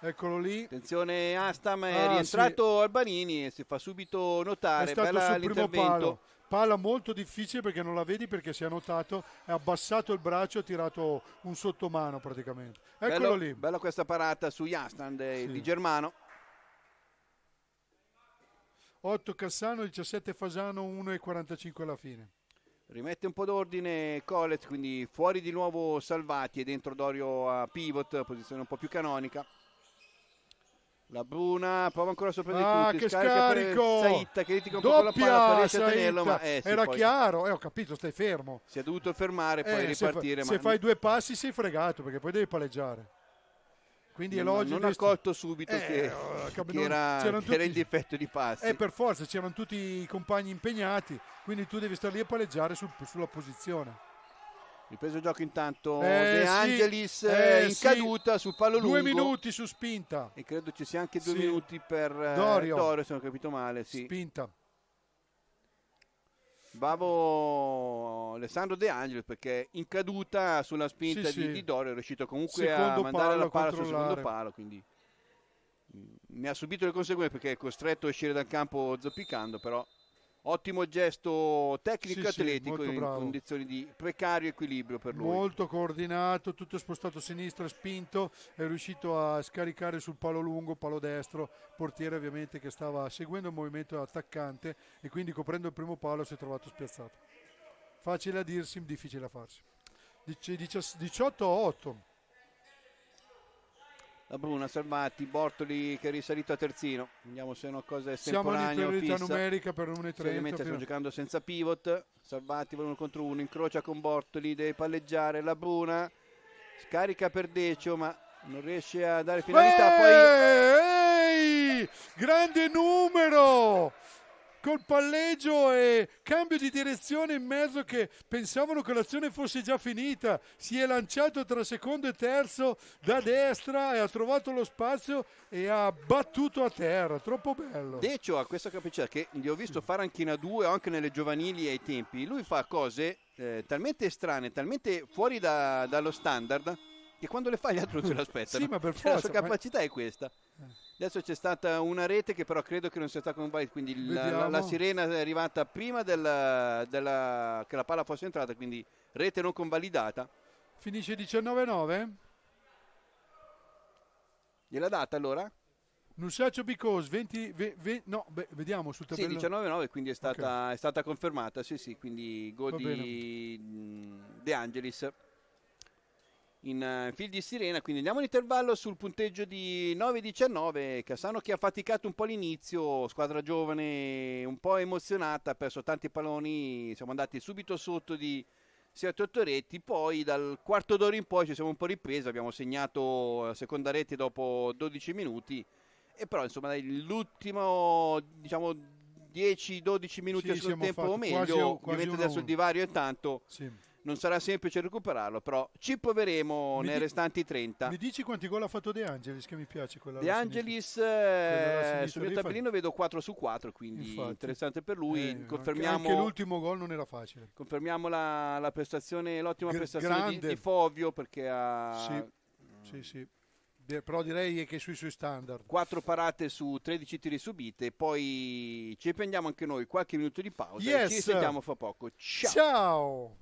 A: Eccolo lì. Attenzione Astam, è ah, rientrato sì. Albanini e si fa subito notare. È stato Bella l'intervento. Palo
B: palla molto difficile perché non la vedi perché si è notato, è abbassato il braccio e ha tirato un sottomano praticamente.
A: Eccolo bello, lì. Bella questa parata su Jastand sì. di Germano.
B: 8 Cassano, 17 Fasano, 1 e 45 alla fine.
A: Rimette un po' d'ordine Colet, quindi fuori di nuovo Salvati e dentro Dorio a pivot, posizione un po' più canonica. La Bruna prova ancora a sorprendere ah, tutti. che scarico! Saitta che litiga un Doppia, po' con la palla, a tenerlo, ma eh, sì, era poi... chiaro, eh, ho capito, stai fermo. Si è dovuto fermare e poi eh, ripartire, se, fa... se fai due
B: passi sei fregato perché poi devi palleggiare.
A: Quindi non, elogio non ha colto subito eh, che, che, non, era, che era, il difetto di passi. Eh, per forza,
B: c'erano tutti i compagni impegnati, quindi tu devi stare lì a palleggiare sul, sulla posizione.
A: Il Ripreso gioco intanto eh, De Angelis sì, eh, eh, in sì. caduta sul palo lungo. Due minuti su spinta. E credo ci sia anche due sì. minuti per eh, Dorio. Dorio, se non ho capito male. Sì. Spinta. Bravo Alessandro De Angelis perché in caduta sulla spinta sì, di, di, Dorio è riuscito comunque secondo a mandare la palla sul secondo palo. Quindi mm, ne ha subito le conseguenze perché è costretto a uscire dal campo zoppicando, però Ottimo gesto tecnico e sì, atletico sì, in bravo. condizioni di precario equilibrio per lui. Molto
B: coordinato, tutto spostato a sinistra, spinto, è riuscito a scaricare sul palo lungo, palo destro, portiere ovviamente che stava seguendo il movimento attaccante e quindi coprendo il primo palo si è trovato spiazzato. Facile a dirsi, difficile a farsi. 18 a 8
A: la Bruna, Salvati, Bortoli che è risalito a terzino. Vediamo se è una cosa estemporanea. Siamo in inferiorità numerica per 1,30. Ovviamente fino... giocando senza pivot. Salvati va uno contro uno, incrocia con Bortoli, deve palleggiare la Bruna. Scarica per Decio, ma non riesce a dare finalità. Ehi, poi... ehi, grande numero!
B: col palleggio e cambio di direzione in mezzo che pensavano che l'azione fosse già finita. Si è lanciato tra secondo e terzo da destra e ha trovato lo spazio e ha battuto a terra. Troppo bello. Decio
A: ha questa capacità che gli ho visto fare anche in A2, anche nelle giovanili ai tempi. Lui fa cose eh, talmente strane, talmente fuori da, dallo standard che quando le fa gli altri non se l'aspettano. sì, ma per forza. La sua capacità ma... è questa. Eh. Adesso c'è stata una rete che però credo che non sia stata convalida, quindi la, la, sirena è arrivata prima della, della, che la palla fosse entrata, quindi rete non convalidata. Finisce 19-9. Gliela data allora?
B: Nusaccio Bicos 20, 20, no, beh, vediamo sul tabello. Sì,
A: 19-9, quindi è stata, okay. è stata, confermata, sì, sì, quindi gol di De Angelis in eh, fil di sirena, quindi andiamo intervallo sul punteggio di 9-19, Cassano che ha faticato un po' l'inizio, squadra giovane un po' emozionata, ha perso tanti palloni, siamo andati subito sotto di 7-8 Toretti, poi dal quarto d'ora in poi ci siamo un po' ripresi, abbiamo segnato la seconda rete dopo 12 minuti, e però insomma dai, l'ultimo diciamo 10-12 minuti sì, al tempo o meglio, quasi, quasi diventa adesso il divario è tanto... Sì non sarà semplice recuperarlo, però ci proveremo mi nei di, restanti 30. Mi dici quanti gol ha fatto De
B: Angelis che mi piace quella De Angelis eh, sul mio tabellino
A: fa... vedo 4 su 4, quindi Infatti. interessante per lui. Eh, confermiamo, anche,
B: l'ultimo gol non era facile.
A: Confermiamo la, la prestazione, l'ottima Gr- prestazione di, di, Fovio perché ha... Sì, mm. sì, sì però
B: direi che sui suoi standard
A: 4 parate su 13 tiri subite poi ci prendiamo anche noi qualche minuto di pausa yes. e ci sentiamo fra poco
B: ciao, ciao.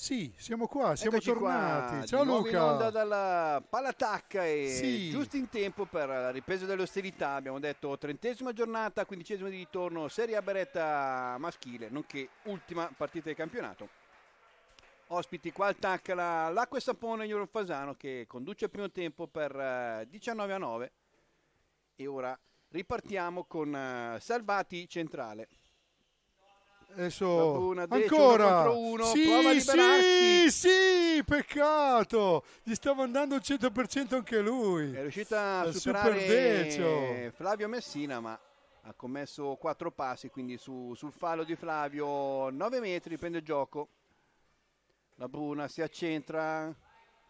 B: Sì, siamo qua, siamo Eccoci tornati. Qua, Ciao Luca. Siamo in onda
A: dalla Palatacca e sì. giusto in tempo per la ripresa delle ostilità. Abbiamo detto trentesima giornata, quindicesima di ritorno, Serie A Beretta maschile, nonché ultima partita del campionato. Ospiti qua al TAC la, l'acqua e sapone Jurgen Fasano che conduce il primo tempo per 19 eh, a 9 e ora ripartiamo con eh, Salvati centrale.
B: Adesso
A: una, ancora uno, sì, sì,
B: sì, peccato. Gli stava andando il 100% anche
A: lui. È riuscita a superare Flavio Messina, ma ha commesso quattro passi, quindi su, sul fallo di Flavio 9 metri prende gioco. La Bruna si accentra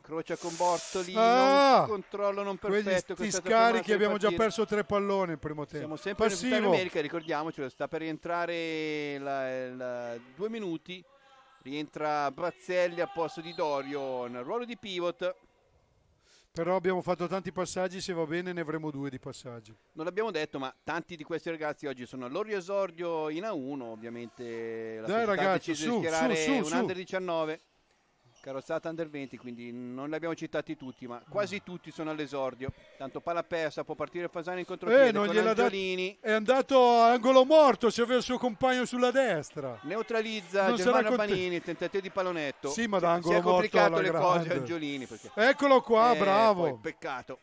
A: Croce con Bortoli, ah, controllo non perfetto. Questi scarichi abbiamo già perso
B: tre palloni il primo tempo. Siamo sempre Passivo. in America,
A: ricordiamocelo sta per rientrare la, la, due minuti. Rientra Brazzelli a posto di Dorio nel ruolo di pivot.
B: Però abbiamo fatto tanti passaggi, se va bene ne avremo due di passaggi.
A: Non l'abbiamo detto, ma tanti di questi ragazzi oggi sono al loro esordio in A1, ovviamente. La Dai ragazzi, su, su, su, un su. under 19 carrozzata under 20, quindi non li abbiamo citati tutti, ma quasi mm. tutti sono all'esordio. Tanto palla persa, può partire Fasani in contropiede eh, con Angiolini.
B: Dato, è andato a angolo morto, si aveva il suo compagno sulla destra.
A: Neutralizza non Germano Panini, tentativo di palonetto. Sì, ma da angolo morto Si è complicato le grande. cose Angiolini. Perché... Eccolo qua, eh, bravo. peccato.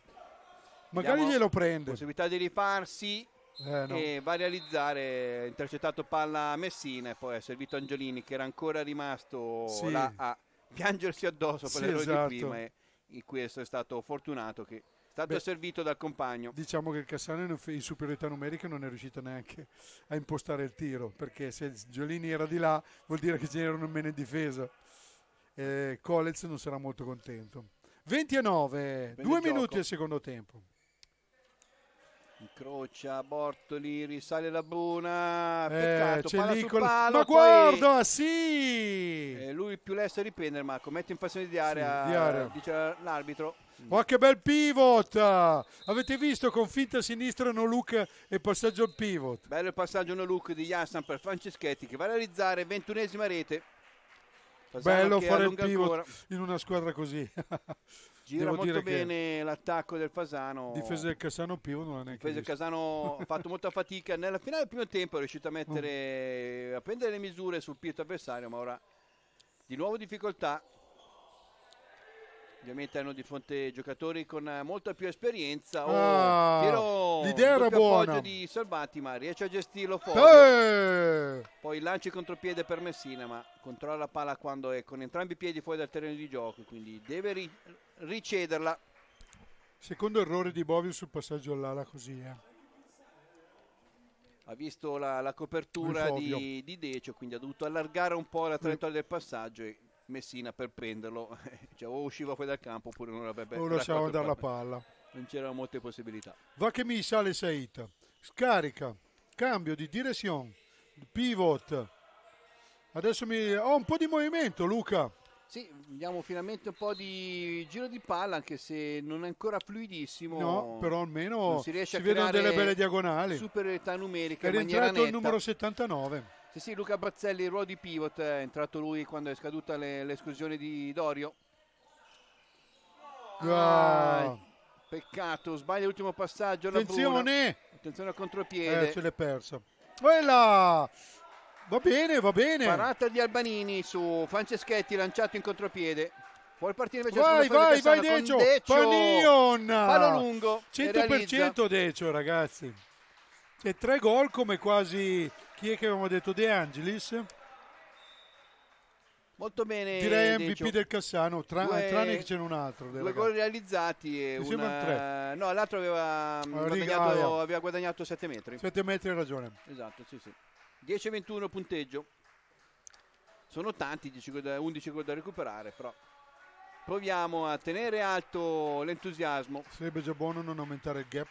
B: Magari Vediamo glielo prende.
A: Possibilità di rifarsi.
B: Eh, no. e
A: va a realizzare intercettato palla a Messina e poi è servito Angiolini che era ancora rimasto sì. là a piangersi addosso per sì, l'errore esatto. di prima e in questo è stato fortunato che è stato Beh, servito dal compagno.
B: Diciamo che il Cassano in superiorità numerica non è riuscito neanche a impostare il tiro, perché se Giolini era di là vuol dire che c'erano meno in difesa. Eh, non sarà molto contento. 29, ben due minuti al secondo tempo.
A: Incrocia Bortoli, risale la Bruna, eh, peccato, eh, c'è palla Nicol- palo, ma guarda, sì! Eh, lui più lesto a riprendere, Marco, mette in passione di area, sì, di area. dice l'arbitro. Ma mm.
B: oh, che bel pivot! Avete
A: visto con finta sinistra no look e passaggio al pivot. Bello il passaggio no look di Jassan per Franceschetti che va a realizzare ventunesima rete. Fasano Bello fare il pivot ancora.
B: in una squadra così. Gira Devo molto bene
A: l'attacco del Fasano. Difesa del
B: Casano Pio non ha neanche Difesa del
A: Casano ha fatto molta fatica. Nella finale del primo tempo è riuscito a mettere a prendere le misure sul pietro avversario, ma ora di nuovo difficoltà. Ovviamente hanno di fronte giocatori con molta più esperienza. Oh, ah. tiro L'idea era buona. di Salvati, ma riesce a gestirlo fuori. Eh. Poi lanci contropiede per Messina, ma controlla la palla quando è con entrambi i piedi fuori dal terreno di gioco, quindi deve ri ricederla.
B: Secondo errore di Bovio sul passaggio all'ala così, eh.
A: Ha visto la, la copertura di, di, Decio, quindi ha dovuto allargare un po' la traiettoria del passaggio e Messina per prenderlo, cioè o usciva fuori dal campo oppure non avrebbe... O lasciava andare la palla non c'erano molte possibilità.
B: Va che mi sale Seit, scarica, cambio di direzione, pivot. Adesso mi... ho un po' di movimento Luca.
A: Sì, vediamo finalmente un po' di giro di palla, anche se non è ancora fluidissimo. No, però almeno si, riesce si a vedono delle belle diagonali. Super età numerica. È rientrato il numero
B: 79.
A: Sì, sì, Luca Brazzelli, il ruolo di pivot, è entrato lui quando è scaduta l'esclusione di Dorio.
B: Ah,
A: Peccato, sbaglia l'ultimo passaggio. Attenzione! Attenzione al contropiede. Eh, ce l'è
B: perso Quella! Va bene, va bene.
A: Parata di Albanini su Franceschetti lanciato in contropiede. Puoi partire invece vai, vai, vai Decio. Decio. Panion. Palo lungo. 100%
B: Decio, ragazzi. E tre gol come quasi chi è che avevamo detto De Angelis?
A: Molto bene. Direi MVP Decio. del
B: Cassano, tra, due, tranne che c'è un altro. Due gol
A: realizzati e una... Eh, no, l'altro aveva, guadagnato, aveva guadagnato 7 metri. 7 metri hai ragione. Esatto, sì, sì. 10-21 punteggio. Sono tanti, 11 gol da recuperare, però proviamo a tenere alto l'entusiasmo.
B: Sarebbe già buono non aumentare il gap.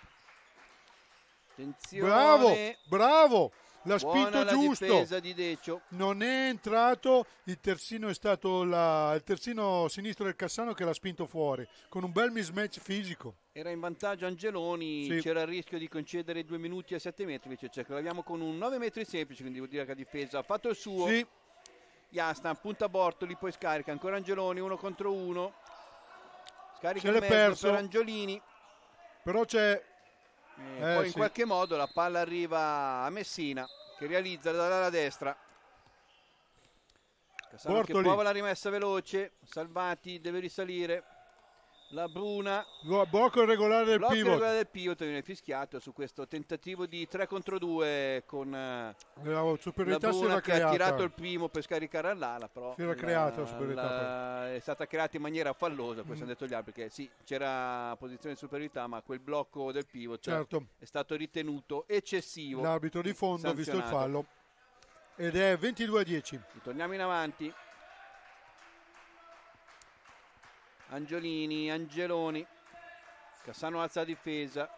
A: Attenzione. Bravo,
B: bravo l'ha Buona spinto la giusto. Di Non è entrato, il terzino è stato la, il terzino sinistro del Cassano che l'ha spinto fuori con un bel mismatch fisico.
A: Era in vantaggio Angeloni, sì. c'era il rischio di concedere due minuti a 7 metri, invece cioè, ce l'abbiamo con un 9 metri semplice, quindi vuol dire che la difesa ha fatto il suo. Sì. Jastan punta Bortoli, poi scarica ancora Angeloni, uno contro uno. Scarica Ce il perso. per Angiolini. Però c'è eh, eh, poi sì. in qualche modo la palla arriva a Messina che realizza dalla destra.
B: Cassano Bortoli. che prova la
A: rimessa veloce, Salvati deve risalire, la Bruna.
B: Blocco irregolare del blocco pivot. irregolare
A: del pivot viene fischiato su questo tentativo di 3 contro 2 con eh,
B: la superiorità la Bruna che creata. ha tirato il
A: primo per scaricare all'ala, però si era creata la superiorità. La, è stata creata in maniera fallosa, questo mm. hanno detto gli altri, perché sì, c'era posizione di superiorità, ma quel blocco del pivot cioè, certo. è stato ritenuto eccessivo. L'arbitro di fondo ha visto il fallo
B: ed è 22 a 10.
A: Torniamo in avanti. Angiolini, Angeloni, Cassano alza la difesa,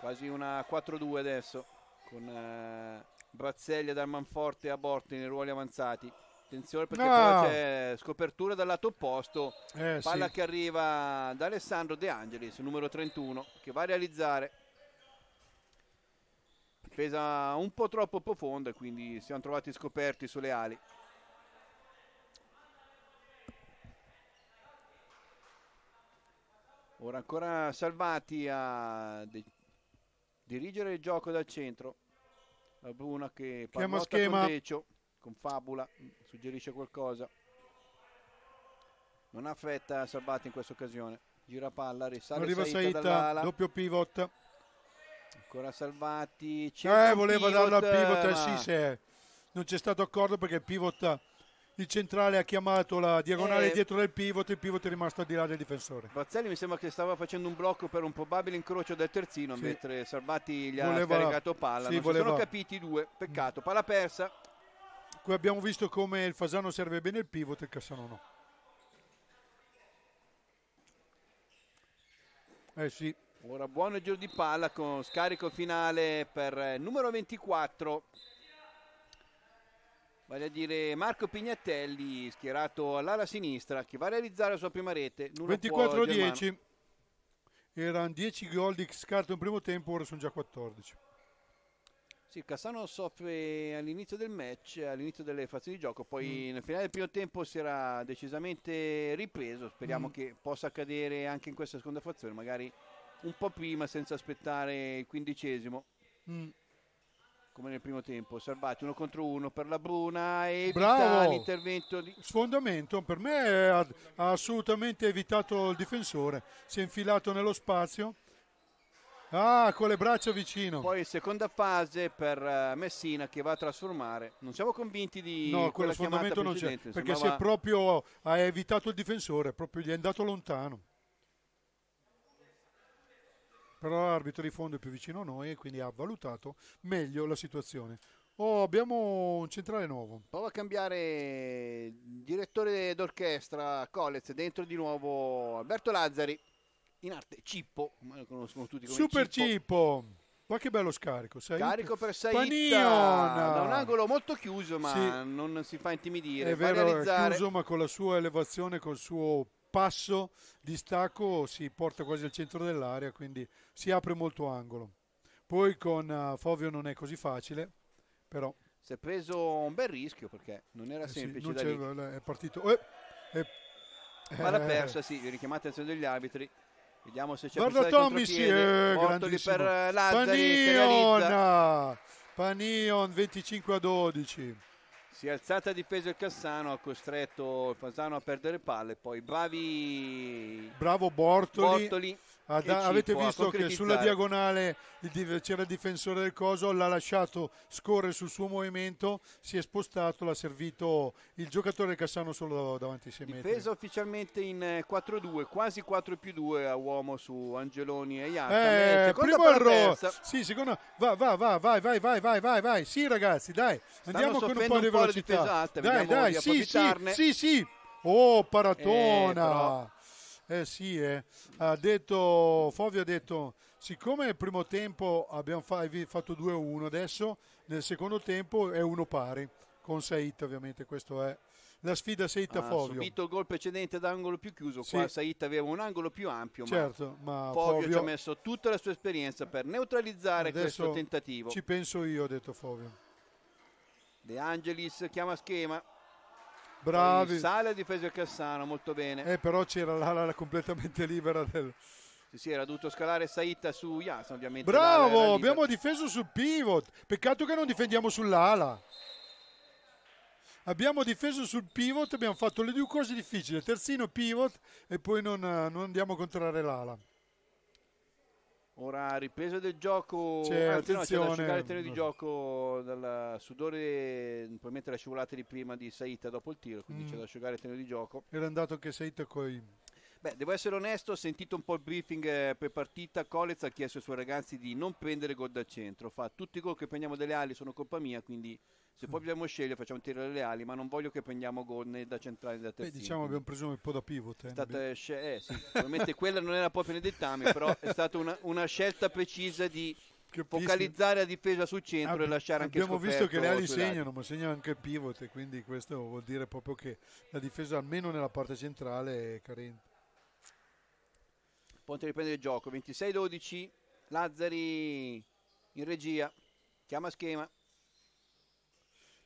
A: quasi una 4-2 adesso con eh, Brazzelli ad Armanforte a Borti nei ruoli avanzati. Attenzione perché no. c'è scopertura dal lato opposto, eh, palla sì. che arriva da Alessandro De Angelis, numero 31, che va a realizzare. difesa un po' troppo profonda, quindi siamo trovati scoperti sulle ali. Ora ancora Salvati a de- dirigere il gioco dal centro. La Bruna che parla con Decio, con Fabula, suggerisce qualcosa. Non ha fretta Salvati in questa occasione. Gira palla, risale Arriva Saita, Saita
B: doppio pivot.
A: Ancora Salvati. Eh, voleva pivot, darla al pivot, ma... eh, sì, se
B: eh. non c'è stato accordo perché il pivot il centrale ha chiamato la diagonale eh, dietro del pivot, il pivot è rimasto al di là del difensore.
A: Bazzelli mi sembra che stava facendo un blocco per un probabile incrocio del terzino, sì. mentre Salvati gli voleva, ha caricato palla. Sì, non voleva. sono capiti i due, peccato. Palla persa.
B: Qui abbiamo visto come il Fasano serve bene il pivot e il Cassano no.
A: Eh sì. Ora buono giro di palla con scarico finale per eh, numero 24 vale a dire Marco Pignatelli schierato all'ala sinistra che va a realizzare la sua prima rete 24-10
B: erano 10 gol di scarto in primo tempo ora sono già 14
A: sì, Cassano soffre all'inizio del match, all'inizio delle fazioni di gioco, poi mm. nel finale del primo tempo si era decisamente ripreso, speriamo mm. che possa accadere anche in questa seconda fazione, magari un po' prima senza aspettare il quindicesimo. Mm come nel primo tempo, Salvati uno contro uno per la Bruna e l'intervento di...
B: Sfondamento, per me ha, ha, assolutamente evitato il difensore, si è infilato nello spazio. Ah, con le braccia vicino.
A: Poi seconda fase per eh, Messina che va a trasformare. Non siamo convinti di No, quello sfondamento non c'è, perché sembrava... si è
B: proprio ha evitato il difensore, proprio gli è andato lontano però l'arbitro di fondo è più vicino a noi e quindi ha valutato meglio la situazione. Oh, abbiamo un centrale nuovo.
A: Prova a cambiare direttore d'orchestra, Collez, dentro di nuovo Alberto Lazzari, in arte Cippo, ma lo conoscono tutti come Super Cippo.
B: Cippo. Ma che bello scarico, sei Carico per Saitta da un angolo
A: molto chiuso, ma sì. non si fa intimidire. È vero, realizzare... chiuso,
B: ma con la sua elevazione, col suo passo di stacco si porta quasi al centro dell'area, quindi si apre molto angolo. Poi con eh, Fovio non è così facile, però...
A: Si è preso un bel rischio perché non era eh semplice. Sì,
B: non è partito... Eh, eh,
A: Ma l'ha eh. persa, sì, richiamata attenzione degli arbitri. Vediamo se c'è Guarda Tommy, sì, eh, Ortoli per Lazzari.
B: Panion! Panion 25 a 12.
A: Si è alzata di peso il Cassano, ha costretto il Fasano a perdere palle, poi bravi... Bravo Bortoli, Bortoli ad, ah, avete visto che sulla
B: diagonale c'era il difensore del coso, l'ha lasciato scorrere sul suo movimento, si è spostato, l'ha servito il giocatore Cassano solo davanti ai 6 metri. Difesa
A: ufficialmente in 4-2, eh, quasi 4 più 2 a uomo su Angeloni e Ianca. Eh, primo errore. Sì, secondo va,
B: va, va, vai, vai, vai, vai, vai, vai. Sì, ragazzi, dai. Andiamo con un po' di velocità. Pesate, dai, dai, sì, sì, sì, sì. Oh, paratona. Eh, eh sì, eh. Ha detto, Fovio ha detto, siccome nel primo tempo abbiamo fatto 2-1, adesso nel secondo tempo è uno pari, con Saita ovviamente, questo è la sfida Saita ha Fovio. Ha subito
A: il gol precedente da angolo più chiuso, sì. qua Saita aveva un angolo più ampio, certo,
B: ma, ma Fovio, Fovio, ci ha
A: messo tutta la sua esperienza per neutralizzare questo tentativo. Ci
B: penso io, ha detto Fovio.
A: De Angelis chiama schema,
B: bravi. Sala
A: ha difeso il Cassano molto bene. Eh,
B: però c'era l'ala completamente libera
A: del... Sì, sì, era dovuto scalare Saita su Yas, ovviamente. Bravo, abbiamo
B: difeso sul pivot. Peccato che non difendiamo sull'ala. Abbiamo difeso sul pivot, abbiamo fatto le due cose difficili, terzino pivot e poi non, eh, non andiamo a contrarre l'ala.
A: Ora ripresa del gioco, c'è, anzi, no, c'è da asciugare il terreno di gioco dal sudore, probabilmente la scivolata di prima di Saita dopo il tiro, quindi mm. c'è da asciugare il terreno di gioco.
B: Era andato anche Saita con i
A: Beh, devo essere onesto, ho sentito un po' il briefing eh, per partita, Colez ha chiesto ai suoi ragazzi di non prendere gol dal centro, fa tutti i gol che prendiamo dalle ali sono colpa mia, quindi se poi mm. dobbiamo scegliere facciamo tirare le ali ma non voglio che prendiamo gol né da centrale né da terzino Beh, diciamo abbiamo
B: preso un po' da pivot eh, stata, sce- eh, sì, ovviamente quella
A: non era proprio nei dettami però è stata una, una scelta precisa di focalizzare la difesa sul centro ah, e lasciare anche il abbiamo visto che le ali segnano
B: ma segnano anche il pivot e quindi questo vuol dire proprio che la difesa almeno nella parte centrale è carente
A: Ponte riprende il gioco, 26-12, Lazzari in regia, chiama schema.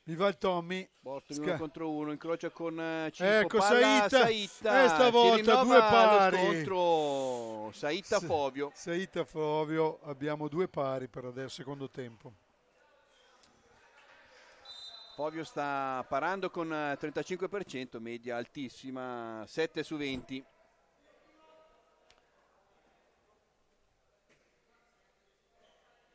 A: Mi va il Tommy. Bortoli Sca- uno contro uno, incrocia con eh, Cippo. Ecco, palla, Saita. Saita. E stavolta due pari. Contro Saita Sa- Fovio.
B: Saita Fovio, abbiamo due pari per adesso, secondo
A: tempo. Fovio sta parando con 35%, eh, media altissima, 7 su 20.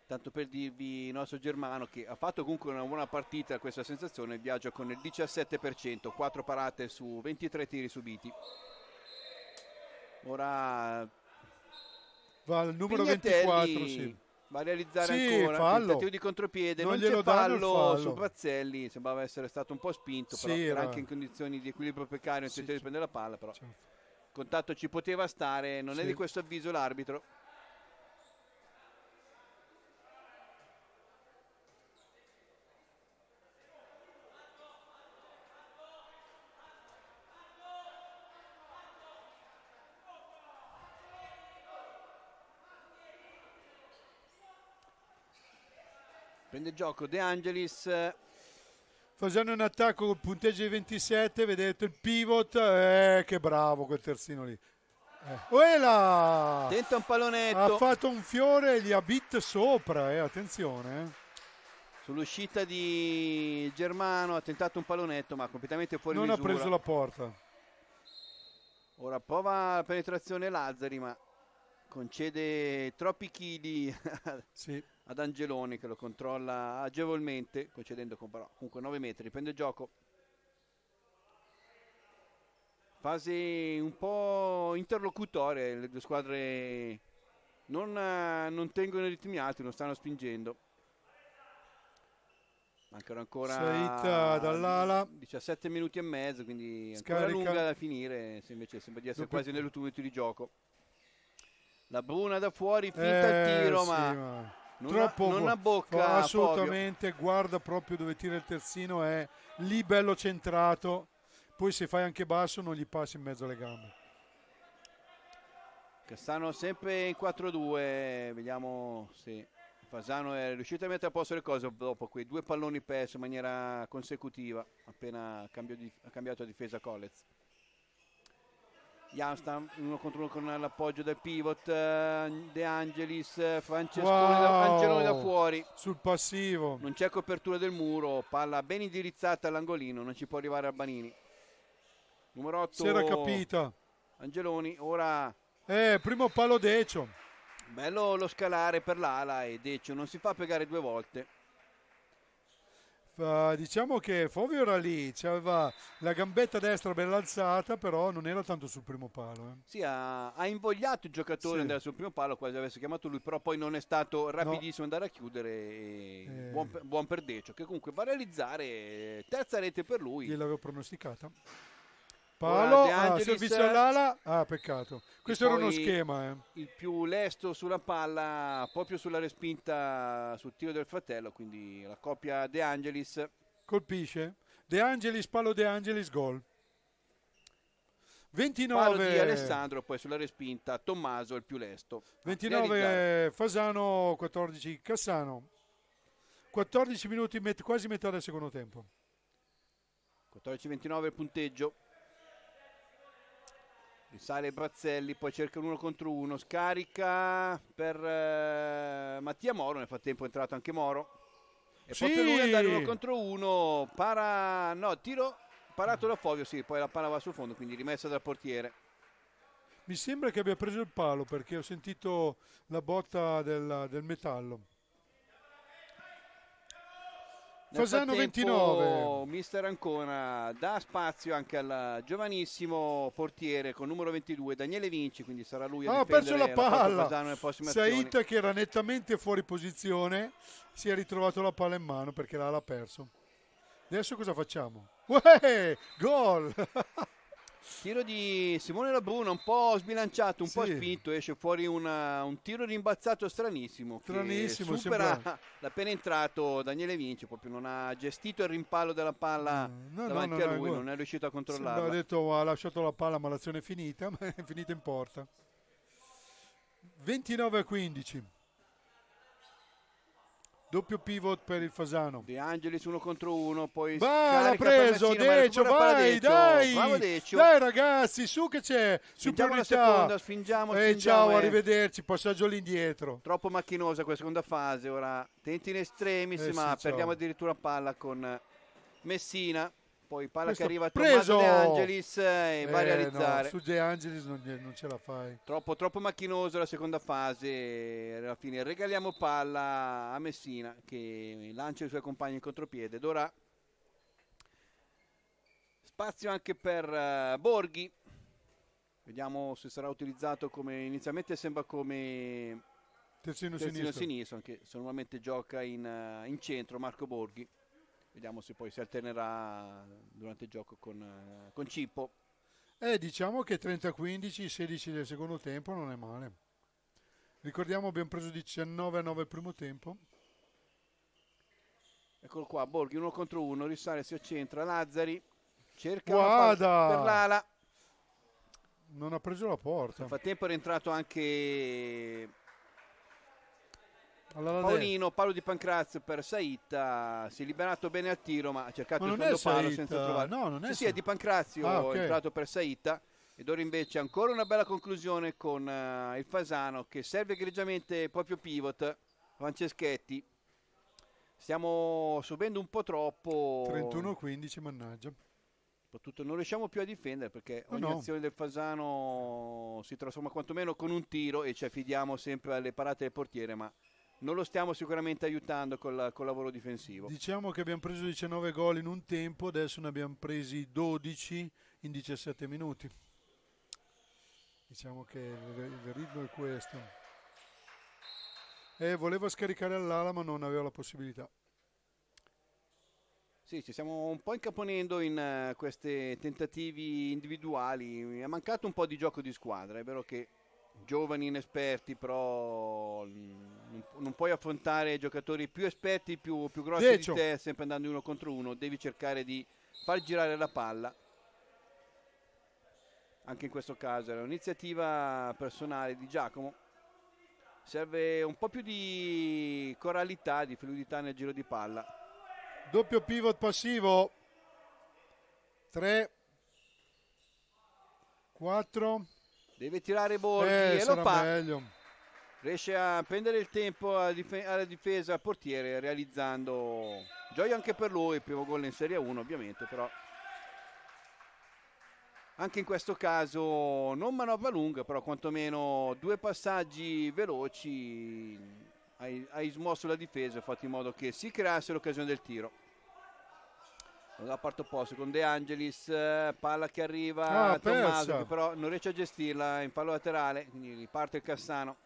A: tanto per dirvi il nostro Germano che ha fatto comunque una buona partita questa sensazione viaggia con il 17% 4 parate su 23 tiri subiti ora va al numero Pignatelli 24 sì. va a realizzare sì, ancora fallo. tentativo di contropiede non, non glielo c'è fallo, fallo su Pazzelli sembrava essere stato un po' spinto sì, però era anche in condizioni di equilibrio precario non sì, tentativo di prendere la palla però certo. contatto ci poteva stare non è di questo avviso l'arbitro prende gioco De Angelis eh, facendo un attacco con punteggio di
B: 27 vedete il pivot eh, che bravo quel terzino lì eh. tenta un pallonetto ha fatto un fiore e gli ha bit sopra eh, attenzione
A: eh. sull'uscita di Germano ha tentato un pallonetto ma completamente fuori non misura non ha preso la porta ora prova la penetrazione Lazzari ma concede troppi chili sì ad Angeloni che lo controlla agevolmente, concedendo comunque 9 metri, riprende il gioco. Fase un po' interlocutoria, le due squadre non, eh, non tengono i ritmi alti, non stanno spingendo. Mancano ancora Saita dall'ala 17 minuti e mezzo, quindi ancora Scarica. lunga da finire, se invece sembra di essere Dopo. quasi nell'ultimo minuto di gioco. La Bruna da fuori, finta eh, il tiro, sì, ma... ma non troppo ha, non ha bocca assolutamente
B: Fabio. guarda proprio dove tira il terzino è lì bello centrato poi se fai anche basso non gli passi in mezzo alle gambe
A: Castano sempre in 4-2 vediamo se Fasano è riuscito a mettere a posto le cose dopo quei due palloni persi in maniera consecutiva appena ha cambiato difesa Collez Youngstown uno contro uno con l'appoggio del pivot eh, De Angelis eh, Francescone wow, da, da fuori sul passivo non c'è copertura del muro palla ben indirizzata all'angolino non ci può arrivare Albanini numero 8 si era capita Angeloni ora eh
B: primo palo Decio
A: bello lo scalare per l'ala e Decio non si fa piegare due volte
B: Uh, diciamo che Fovio era lì, aveva la gambetta destra ben alzata, però non era tanto sul primo palo. Eh.
A: Sì, ha, ha, invogliato il giocatore sì. ad andare sul primo palo, quasi avesse chiamato lui, però poi non è stato rapidissimo no. andare a chiudere. Eh. Buon, buon per Decio, che comunque va a realizzare terza rete per lui.
B: Gliel'avevo pronosticata.
A: Palo, De ah, servizio all'ala, eh. ah
B: peccato, questo era uno schema. Eh.
A: Il più lesto sulla palla, proprio sulla respinta sul tiro del fratello, quindi la coppia De Angelis. Colpisce, De Angelis, palo De Angelis, gol. 29 Palo di Alessandro, poi sulla respinta Tommaso il più lesto. 29 Realizzare.
B: Eh, Fasano, 14 Cassano. 14 minuti, met quasi metà del secondo tempo.
A: 14-29 il punteggio sale Brazzelli, poi cerca l'uno contro uno, scarica per eh, Mattia Moro, nel frattempo è entrato anche Moro. E sì. per lui andare uno contro uno, para, no, tiro parato da Foglio sì, poi la palla va sul fondo, quindi rimessa dal portiere.
B: Mi sembra che abbia preso il palo perché ho sentito la botta del, del metallo.
A: Fasano 29. Mister Ancona dà spazio anche al giovanissimo portiere con numero 22 Daniele Vinci, quindi sarà lui a ah, ha perso la palla. Saita
B: che era nettamente fuori posizione si è ritrovato la palla in mano perché l'ha perso. Adesso cosa facciamo?
A: Uè, gol! Tiro di Simone Labruno, un po' sbilanciato, un sì. po' spinto, esce fuori una, un tiro rimbalzato stranissimo. Stranissimo, supera sembra... l'appena entrato Daniele Vinci, proprio non ha gestito il rimpallo della palla mm, no, davanti no, a lui, non è riuscito a controllarla. ha
B: detto ha lasciato la palla ma l'azione è finita, ma è finita in porta. 29 a 15 doppio
A: pivot per il Fasano. De Angelis uno contro uno, poi Va, l'ha preso Decio, vai, Decio. dai! Bravo Decio. Dai
B: ragazzi, su che c'è, superiorità. Seconda, sfingiamo, eh, sfingiamo, ciao, eh.
A: arrivederci, passaggio lì indietro. Troppo macchinosa questa seconda fase, ora tenti in estremis, eh, ma sì, perdiamo addirittura palla con Messina poi palla Questo che arriva a Tommaso De Angelis e eh, eh, va a realizzare no, su De
B: Angelis non, non, ce la fai
A: troppo, troppo macchinoso la seconda fase alla fine regaliamo palla a Messina che lancia i suoi compagni in contropiede Dora spazio anche per uh, Borghi vediamo se sarà utilizzato come inizialmente sembra come terzino, terzino sinistro. sinistro se normalmente gioca in, uh, in centro Marco Borghi Vediamo se poi si alternerà durante il gioco con, eh, con Cippo.
B: Eh, diciamo che 30-15, 16 del secondo tempo non è male. Ricordiamo abbiamo preso 19-9 il primo tempo.
A: Eccolo qua, Borghi uno contro uno, risale, si accentra, Lazzari cerca Guada! per l'ala.
B: Non ha preso la porta. Nel
A: frattempo è rientrato anche allora Paolino, palo di Pancrazio per Saita, si è liberato bene al tiro ma ha cercato ma il secondo palo senza trovare.
B: No, non è sì, sì, è di
A: Pancrazio, ah, okay. è entrato per Saita. Ed ora invece ancora una bella conclusione con uh, il Fasano che serve egregiamente proprio pivot Franceschetti. Stiamo subendo un po' troppo.
B: 31-15, mannaggia.
A: Soprattutto non riusciamo più a difendere perché eh, ogni no, no. azione del Fasano si trasforma quantomeno con un tiro e ci affidiamo sempre alle parate del portiere, ma non lo stiamo sicuramente aiutando col, col, lavoro difensivo.
B: Diciamo che abbiamo preso 19 gol in un tempo, adesso ne abbiamo presi 12 in 17 minuti.
A: Diciamo che il
B: ritmo è questo. E eh, voleva scaricare all'ala ma non aveva la
A: possibilità. Sì, ci stiamo un po' incaponendo in uh, eh, questi tentativi individuali, Mi è mancato un po' di gioco di squadra, è vero che giovani inesperti, però mh, mm, non, non, puoi affrontare giocatori più esperti, più, più grossi Decio. di te, sempre andando uno contro uno, devi cercare di far girare la palla. Anche in questo caso era un'iniziativa personale di Giacomo. Serve un po' più di coralità, di fluidità nel giro di palla. Doppio pivot passivo.
B: 3 4
A: Deve tirare Borghi eh, e lo fa. Meglio riesce a prendere il tempo alla, difesa al portiere realizzando gioia anche per lui, primo gol in Serie 1 ovviamente però anche in questo caso non manovra lunga però quantomeno due passaggi veloci hai, smosso la difesa hai fatto in modo che si creasse l'occasione del tiro da parte opposto con De Angelis palla che arriva ah, Tommaso che però non riesce a gestirla in palo laterale quindi parte il Cassano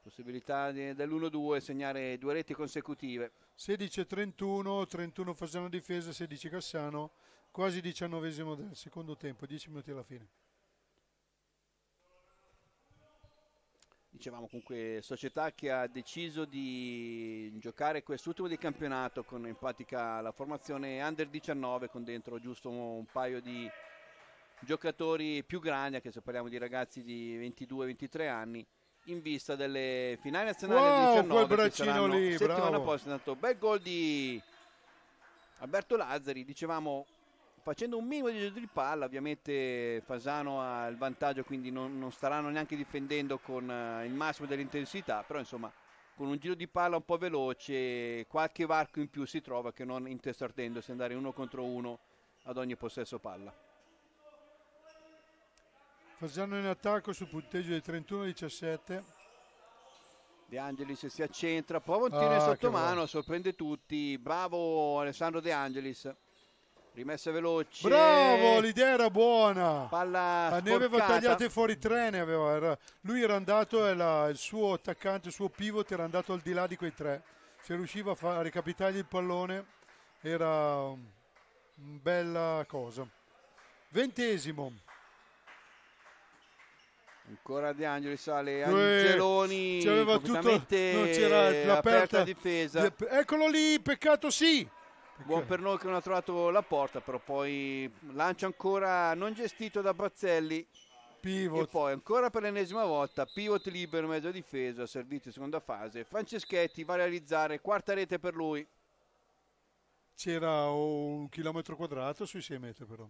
A: possibilità dell'1-2 segnare due reti consecutive
B: 16-31 31 Fasano difesa 16 Cassano quasi diciannovesimo del secondo tempo 10 minuti alla fine
A: dicevamo comunque società che ha deciso di giocare quest'ultimo di campionato con in pratica la formazione under 19 con dentro giusto un paio di giocatori più grandi anche se parliamo di ragazzi di 22-23 anni in vista delle finali nazionali wow, del 19 quel braccino lì, settimana bravo. prossima. Tanto bel gol di Alberto Lazzari, dicevamo facendo un minimo di giro di palla, ovviamente Fasano ha il vantaggio, quindi non, non staranno neanche difendendo con uh, il massimo dell'intensità, però insomma con un giro di palla un po' veloce, qualche varco in più si trova che non intestardendosi andare uno contro uno ad ogni possesso palla.
B: Fagiano in attacco sul punteggio di 31-17.
A: De Angelis si accentra, prova un tiro ah, in sottomano, sorprende tutti. Bravo Alessandro De Angelis. Rimessa veloce. Bravo, l'idea
B: era buona.
A: Palla ne aveva tagliate
B: fuori tre, aveva, era, lui era andato e il suo attaccante, il suo pivot era andato al di là di quei tre. Se riusciva a, fa, a recapitargli il pallone era una bella cosa. Ventesimo.
A: Ancora De Angeli sale eh, Angeloni. C'aveva tutto, non c'era l'aperta difesa. eccolo lì, peccato sì. Buon per noi che non ha trovato la porta, però poi lancio ancora non gestito da Bazzelli. Pivot. E poi ancora per l'ennesima volta pivot libero mezzo difesa, servizio seconda fase. Franceschetti va a realizzare quarta rete per lui.
B: C'era un chilometro quadrato sui 6 metri però.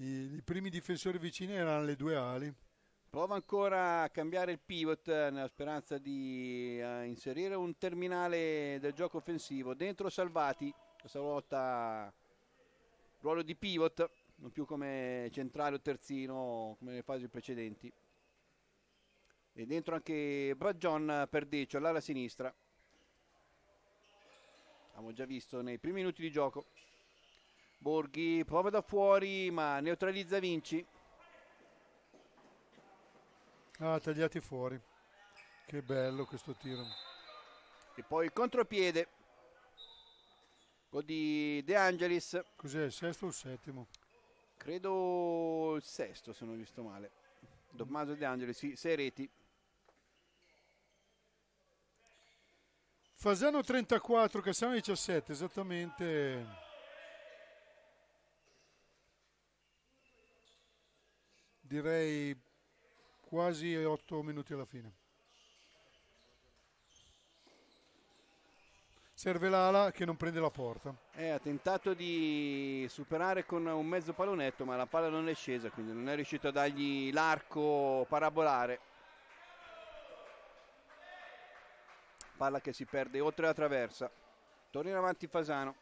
B: I, I primi difensori vicini erano le due
A: ali. Prova ancora a cambiare il pivot eh, nella speranza di uh, inserire un terminale del gioco offensivo. Dentro Salvati, questa volta ruolo di pivot, non più come centrale o terzino come nelle fasi precedenti. E dentro anche Braggion per Decio all'ala sinistra. Abbiamo già visto nei primi minuti di gioco. Borghi prova da fuori ma neutralizza Vinci.
B: Ah, tagliati fuori. Che bello questo tiro.
A: E poi il contropiede. Gol di De Angelis.
B: Cos'è il sesto o il settimo?
A: Credo il sesto, se non ho visto male. Tommaso De Angelis, sì, sei reti.
B: Fasano 34, Cassano 17, esattamente. Direi quasi 8 minuti alla fine. Serve l'ala che non prende la porta.
A: Eh, ha tentato di superare con un mezzo pallonetto, ma la palla non è scesa, quindi non è riuscito a dargli l'arco parabolare. Palla che si perde oltre la traversa. Torna in avanti Fasano.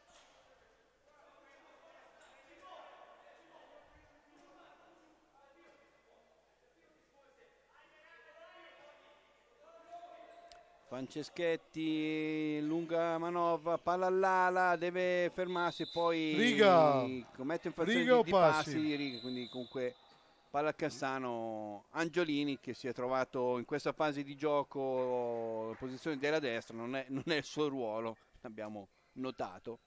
A: Franceschetti, lunga manovra, palla all'ala, deve fermarsi poi Riga. commette infrazione Riga di, passi. Riga, quindi comunque palla a Cassano Angiolini che si è trovato in questa fase di gioco in posizione della destra, non è, non è il suo ruolo, l'abbiamo notato,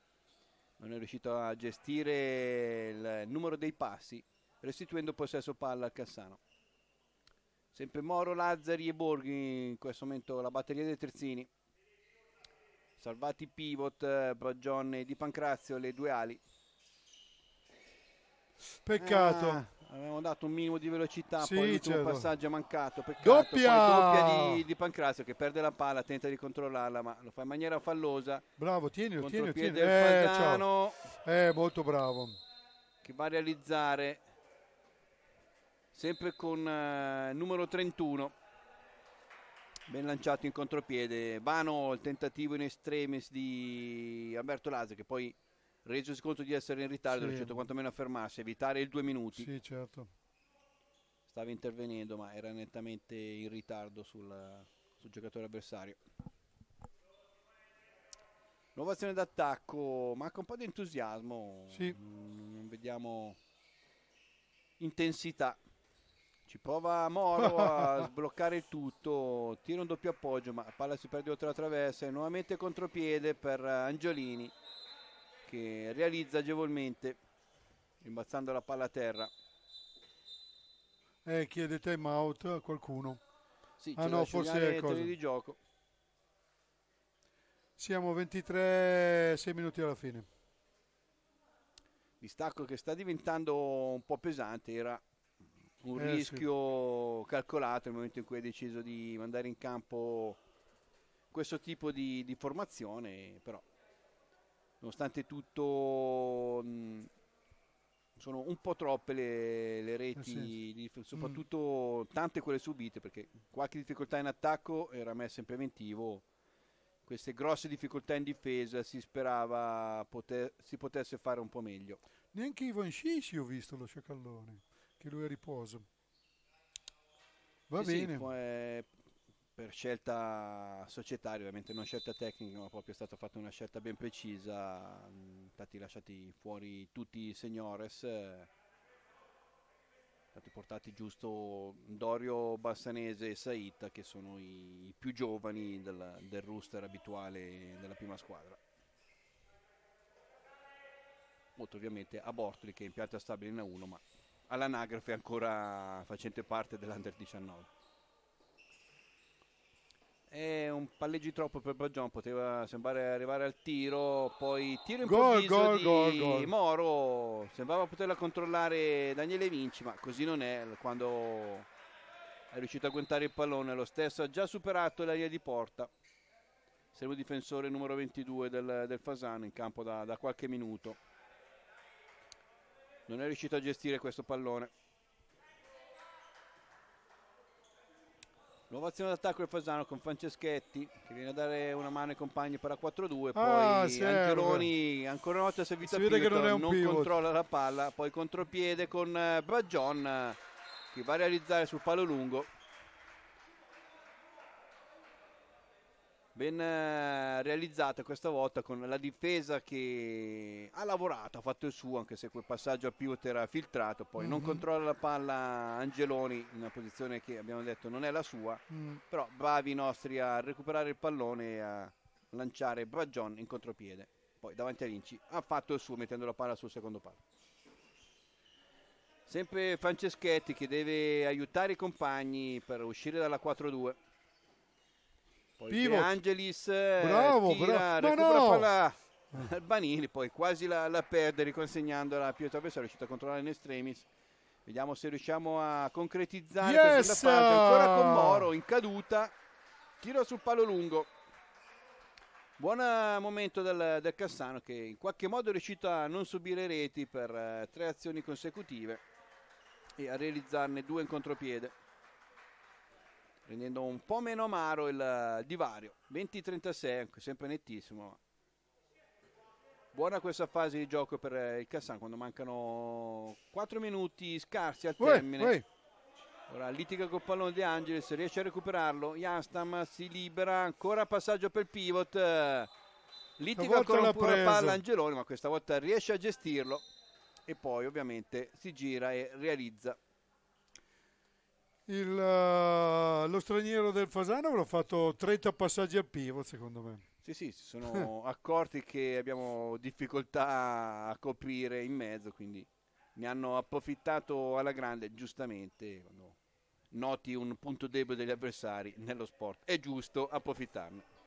A: non è riuscito a gestire il numero dei passi restituendo possesso palla a Cassano sempre Moro, Lazzari e Borghi in questo momento la batteria dei terzini salvati pivot Bagionne di Pancrazio le due ali peccato ah, avevamo dato un minimo di velocità sì, poi l'ultimo certo. passaggio è mancato peccato doppia, doppia di, di, Pancrazio che perde la palla tenta di controllarla ma lo fa in maniera fallosa bravo tienilo tienilo, tienilo. Eh, è
B: eh, molto bravo
A: che va a realizzare sempre con eh, numero 31 ben lanciato in contropiede vano il tentativo in estremis di Alberto Lazio che poi reso conto di essere in ritardo sì. certo quantomeno a fermarsi evitare il due minuti
B: sì certo
A: stava intervenendo ma era nettamente in ritardo sul, sul giocatore avversario nuova azione d'attacco manca un po' di entusiasmo sì. Mm, vediamo intensità ci prova Moro a sbloccare tutto, tira un doppio appoggio, ma la palla si perde oltre la traversa e nuovamente contropiede per eh, Angiolini che realizza agevolmente rimbalzando la palla a terra. Eh,
B: chiede time out a qualcuno. Sì, ah no, forse è cosa. di gioco. Siamo 23, 6 minuti alla fine.
A: Distacco che sta diventando un po' pesante, era un eh, rischio sì. calcolato nel momento in cui hai deciso di mandare in campo questo tipo di, di formazione, però nonostante tutto mh, sono un po' troppe le, le reti, sì. Mm. soprattutto mm. tante quelle subite, perché qualche difficoltà in attacco era messa in preventivo, queste grosse difficoltà in difesa si sperava poter, si potesse fare un po' meglio.
B: Neanche Ivan Scissi ho visto lo sciacallone che lui è a riposo.
A: Va sì, bene. Sì, poi, per scelta societaria, ovviamente non scelta tecnica, ma proprio è stata fatta una scelta ben precisa, stati lasciati fuori tutti i signores, eh, stati portati giusto Dorio Bassanese e Saita che sono i più giovani del, del rooster abituale della prima squadra. Molto ovviamente a Bortoli che è in pianta stabile in A1 ma all'anagrafe ancora facente parte dell'Under 19 è un palleggi troppo per Baggion poteva sembrare arrivare al tiro poi tiro in gol, gol, di gol, gol. Moro sembrava poterla controllare Daniele Vinci ma così non è quando è riuscito a guentare il pallone lo stesso ha già superato la linea di porta servo difensore numero 22 del, del Fasano in campo da, da qualche minuto non è riuscito a gestire questo pallone Nuova azione d'attacco del Fasano con Franceschetti che viene a dare una mano ai compagni per la 4-2. Ah, poi ah, Ancheroni ancora una volta servito si a Pivoton, non, è un non pivot. controlla la palla. Poi contropiede con eh, Bragion eh, che va a realizzare sul palo lungo. ben eh, realizzata questa volta con la difesa che ha lavorato, ha fatto il suo anche se quel passaggio a pivot era filtrato, poi mm-hmm. non mhm. controlla la palla Angeloni in una posizione che abbiamo detto non è la sua, mm. però bravi i nostri a recuperare il pallone e a lanciare Bragion in contropiede, poi davanti a Vinci ha fatto il suo mettendo la palla sul secondo palo. Sempre Franceschetti che deve aiutare i compagni per uscire dalla 4-2. Poi De Angelis eh, bravo, tira, bravo. No, no. palla Albanini, poi quasi la, la perde riconsegnandola a Pietro Avversario, è riuscito a controllare in estremis. Vediamo se riusciamo a concretizzare yes! questa parte. Ancora con Moro in caduta. Tiro sul palo lungo. Buon eh, momento del, del, Cassano che in qualche modo è riuscito a non subire reti per eh, tre azioni consecutive e a realizzarne due in contropiede rendendo un po' meno amaro il divario 20-36 sempre nettissimo buona questa fase di gioco per eh, il Cassan quando mancano 4 minuti scarsi al termine uè, uè. Ora litiga col pallone De Angelis, riesce a recuperarlo. Jastam si libera, ancora passaggio per il pivot. Litiga ancora un po' palla Angeloni, ma questa volta riesce a gestirlo. E poi ovviamente si gira e realizza
B: il, eh, lo straniero del Fasano avrà fatto 30 passaggi a pivot secondo me.
A: Sì, sì, si sono accorti che abbiamo difficoltà a coprire in mezzo, quindi ne hanno approfittato alla grande, giustamente. Quando noti un punto debole degli avversari nello sport, è giusto approfittarne.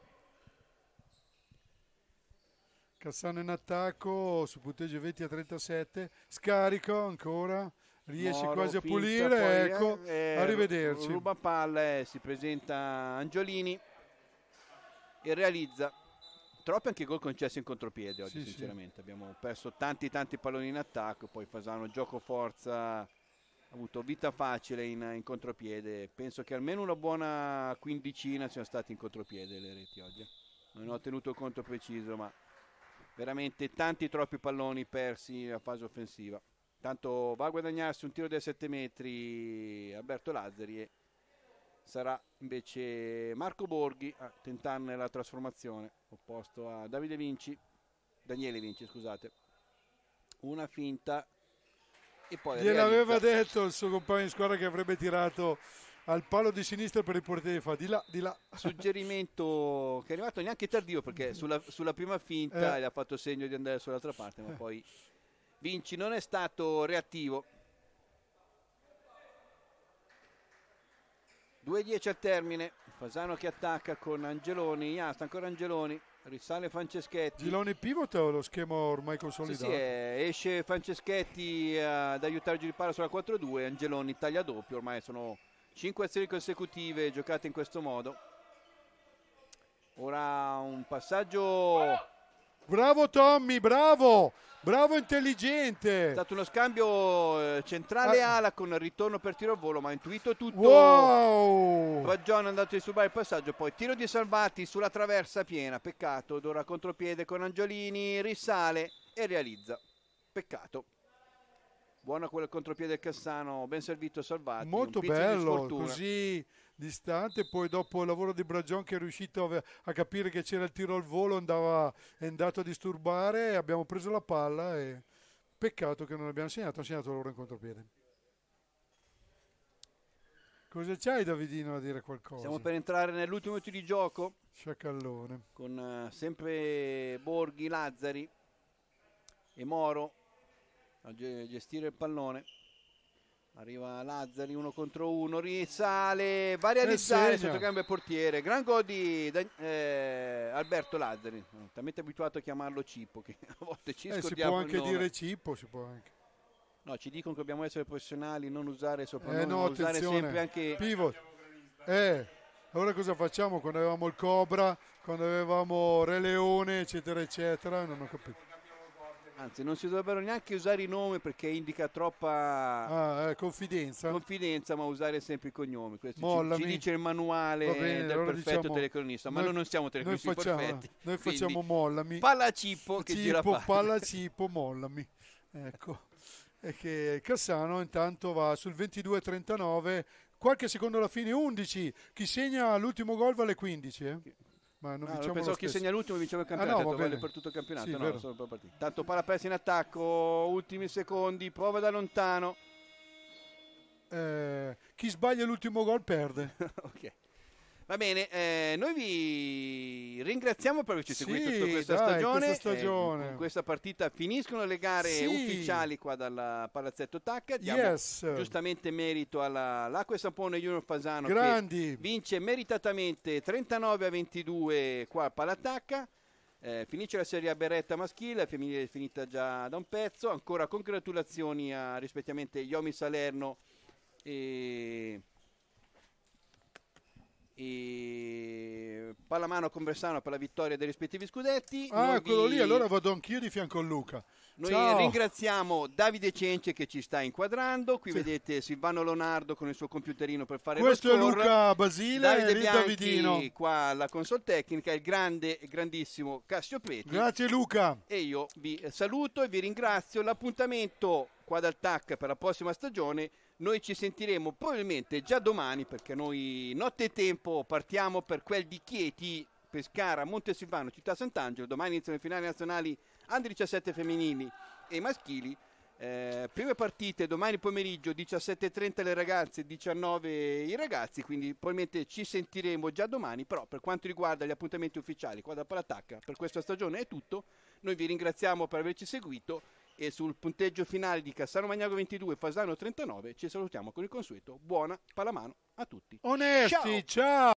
B: Cassano in attacco su punteggio 20 a 37, scarico ancora riesce Moro, quasi a pulire, poi, ecco, eh, eh arrivederci. Ruba
A: palle, eh, si presenta Angiolini e realizza troppi anche gol concessi in contropiede oggi sì, sinceramente, sì. abbiamo perso tanti tanti palloni in attacco, poi Fasano gioco forza, ha avuto vita facile in, in contropiede, penso che almeno una buona quindicina siano stati in contropiede le reti oggi, non ho tenuto il conto preciso ma veramente tanti troppi palloni persi a fase offensiva. Tanto va a guadagnarsi un tiro dai 7 metri Alberto Lazzari e sarà invece Marco Borghi a tentarne la trasformazione, opposto a Davide Vinci, Daniele Vinci scusate. Una finta e poi... Gliel'aveva
B: detto il suo compagno di squadra che avrebbe tirato al palo di sinistra per il portiere fa di là, di là.
A: Suggerimento che è arrivato neanche tardivo perché sulla, sulla prima finta eh. le ha fatto segno di andare sull'altra parte, ma poi Vinci non è stato reattivo. 2-10 al termine, Fasano che attacca con Angeloni, ah, sta ancora Angeloni, risale Franceschetti.
B: Giloni pivot o lo schema ormai consolidato? Sì, sì,
A: eh, esce Franceschetti eh, ad aiutare Gilipara sulla 4-2, Angeloni taglia doppio, ormai sono 5 azioni consecutive giocate in questo modo. Ora un passaggio Bravo Tommy, bravo! Bravo intelligente! È stato uno scambio eh, centrale ah. ala con ritorno per tiro a volo, ma ha intuito tutto. Wow! Baggione è andato a subare il passaggio, poi tiro di Salvati sulla traversa piena, peccato, Dora contropiede con Angiolini, risale e realizza. Peccato. Buona quella contropiede Cassano, ben servito Salvati. Molto bello,
B: così distante, poi dopo il lavoro di Bragion che è riuscito a, capire che c'era il tiro al volo, andava, è andato a disturbare, abbiamo preso la palla e peccato che non abbiamo segnato, ha segnato loro in contropiede. Cosa c'hai Davidino a dire qualcosa? Stiamo per
A: entrare nell'ultimo minuto di gioco.
B: Sciacallone.
A: Con eh, sempre Borghi, Lazzari e Moro a gestire il pallone. Arriva Lazzari uno contro uno, risale, va a di sotto gambe e portiere. Gran gol di eh, Alberto Lazzari, talmente abituato a chiamarlo Cippo che a volte ci eh, Si può anche dire Cippo, si può anche. No, ci dicono che dobbiamo essere professionali, non usare soprannomi, eh no, usare sempre anche... Pivot.
B: Eh, allora cosa facciamo quando avevamo il Cobra, quando avevamo Re Leone, eccetera, eccetera, non ho capito.
A: Anzi, non si dovrebbero neanche usare i nomi perché indica troppa ah, eh, confidenza. confidenza. ma usare sempre i cognomi. Questo ci, ci, dice il manuale bene, del allora perfetto diciamo, telecronista. Ma noi, noi non siamo telecronisti noi facciamo, perfetti. Noi facciamo Quindi, mollami. Palacippo che Cippo, gira parte.
B: Palacippo, mollami. Ecco. E che Cassano intanto va sul 22-39, qualche secondo alla fine 11. Chi segna l'ultimo gol vale 15. Eh? Ma
A: non no, diciamo pensavo chi segna l'ultimo vinceva il campionato, ah, no, vale per tutto il campionato, sì, no, solo Tanto Palapezzi in attacco, ultimi secondi, prova da lontano.
B: Eh, chi sbaglia l'ultimo gol perde. ok.
A: Va bene, eh, noi vi ringraziamo per averci sì, seguito tutta questa dai, stagione. Questa, eh, stagione. Eh, questa partita finiscono le gare sì. ufficiali qua dal Palazzetto Tacca. Diamo yes. giustamente merito all'Acqua e Sapone Junior Fasano Grandi. vince meritatamente 39 a 22 qua al Palatacca. Eh, finisce la Serie A Beretta maschile, la femminile è finita già da un pezzo. Ancora congratulazioni a rispettivamente Yomi Salerno e e Pallamano con Versano per la vittoria dei rispettivi scudetti. Ah, quello vi... lì, allora
B: vado anch'io di fianco a Luca. Noi Ciao.
A: ringraziamo Davide Cence che ci sta inquadrando. Qui sì. vedete Silvano Leonardo con il suo computerino per fare Questo lo Questo è Luca Basile Davide e Bianchi, Davidino. qua alla console tecnica, il grande grandissimo Cassio Preti. Grazie Luca. E io vi saluto e vi ringrazio. L'appuntamento qua dal TAC per la prossima stagione noi ci sentiremo probabilmente già domani perché noi notte e tempo partiamo per quel di Chieti, Pescara, Montesilvano, Città Sant'Angelo. Domani iniziano le finali nazionali under 17 femminili e maschili. Eh, prime partite domani pomeriggio 17.30 le ragazze, 19 i ragazzi, quindi probabilmente ci sentiremo già domani, però per quanto riguarda gli appuntamenti ufficiali qua da Palatacca per questa stagione è tutto, noi vi ringraziamo per averci seguito e sul punteggio finale di Cassano Magnago 22 Fasano 39 ci salutiamo con il consueto buona palamano a tutti onesti ciao. ciao.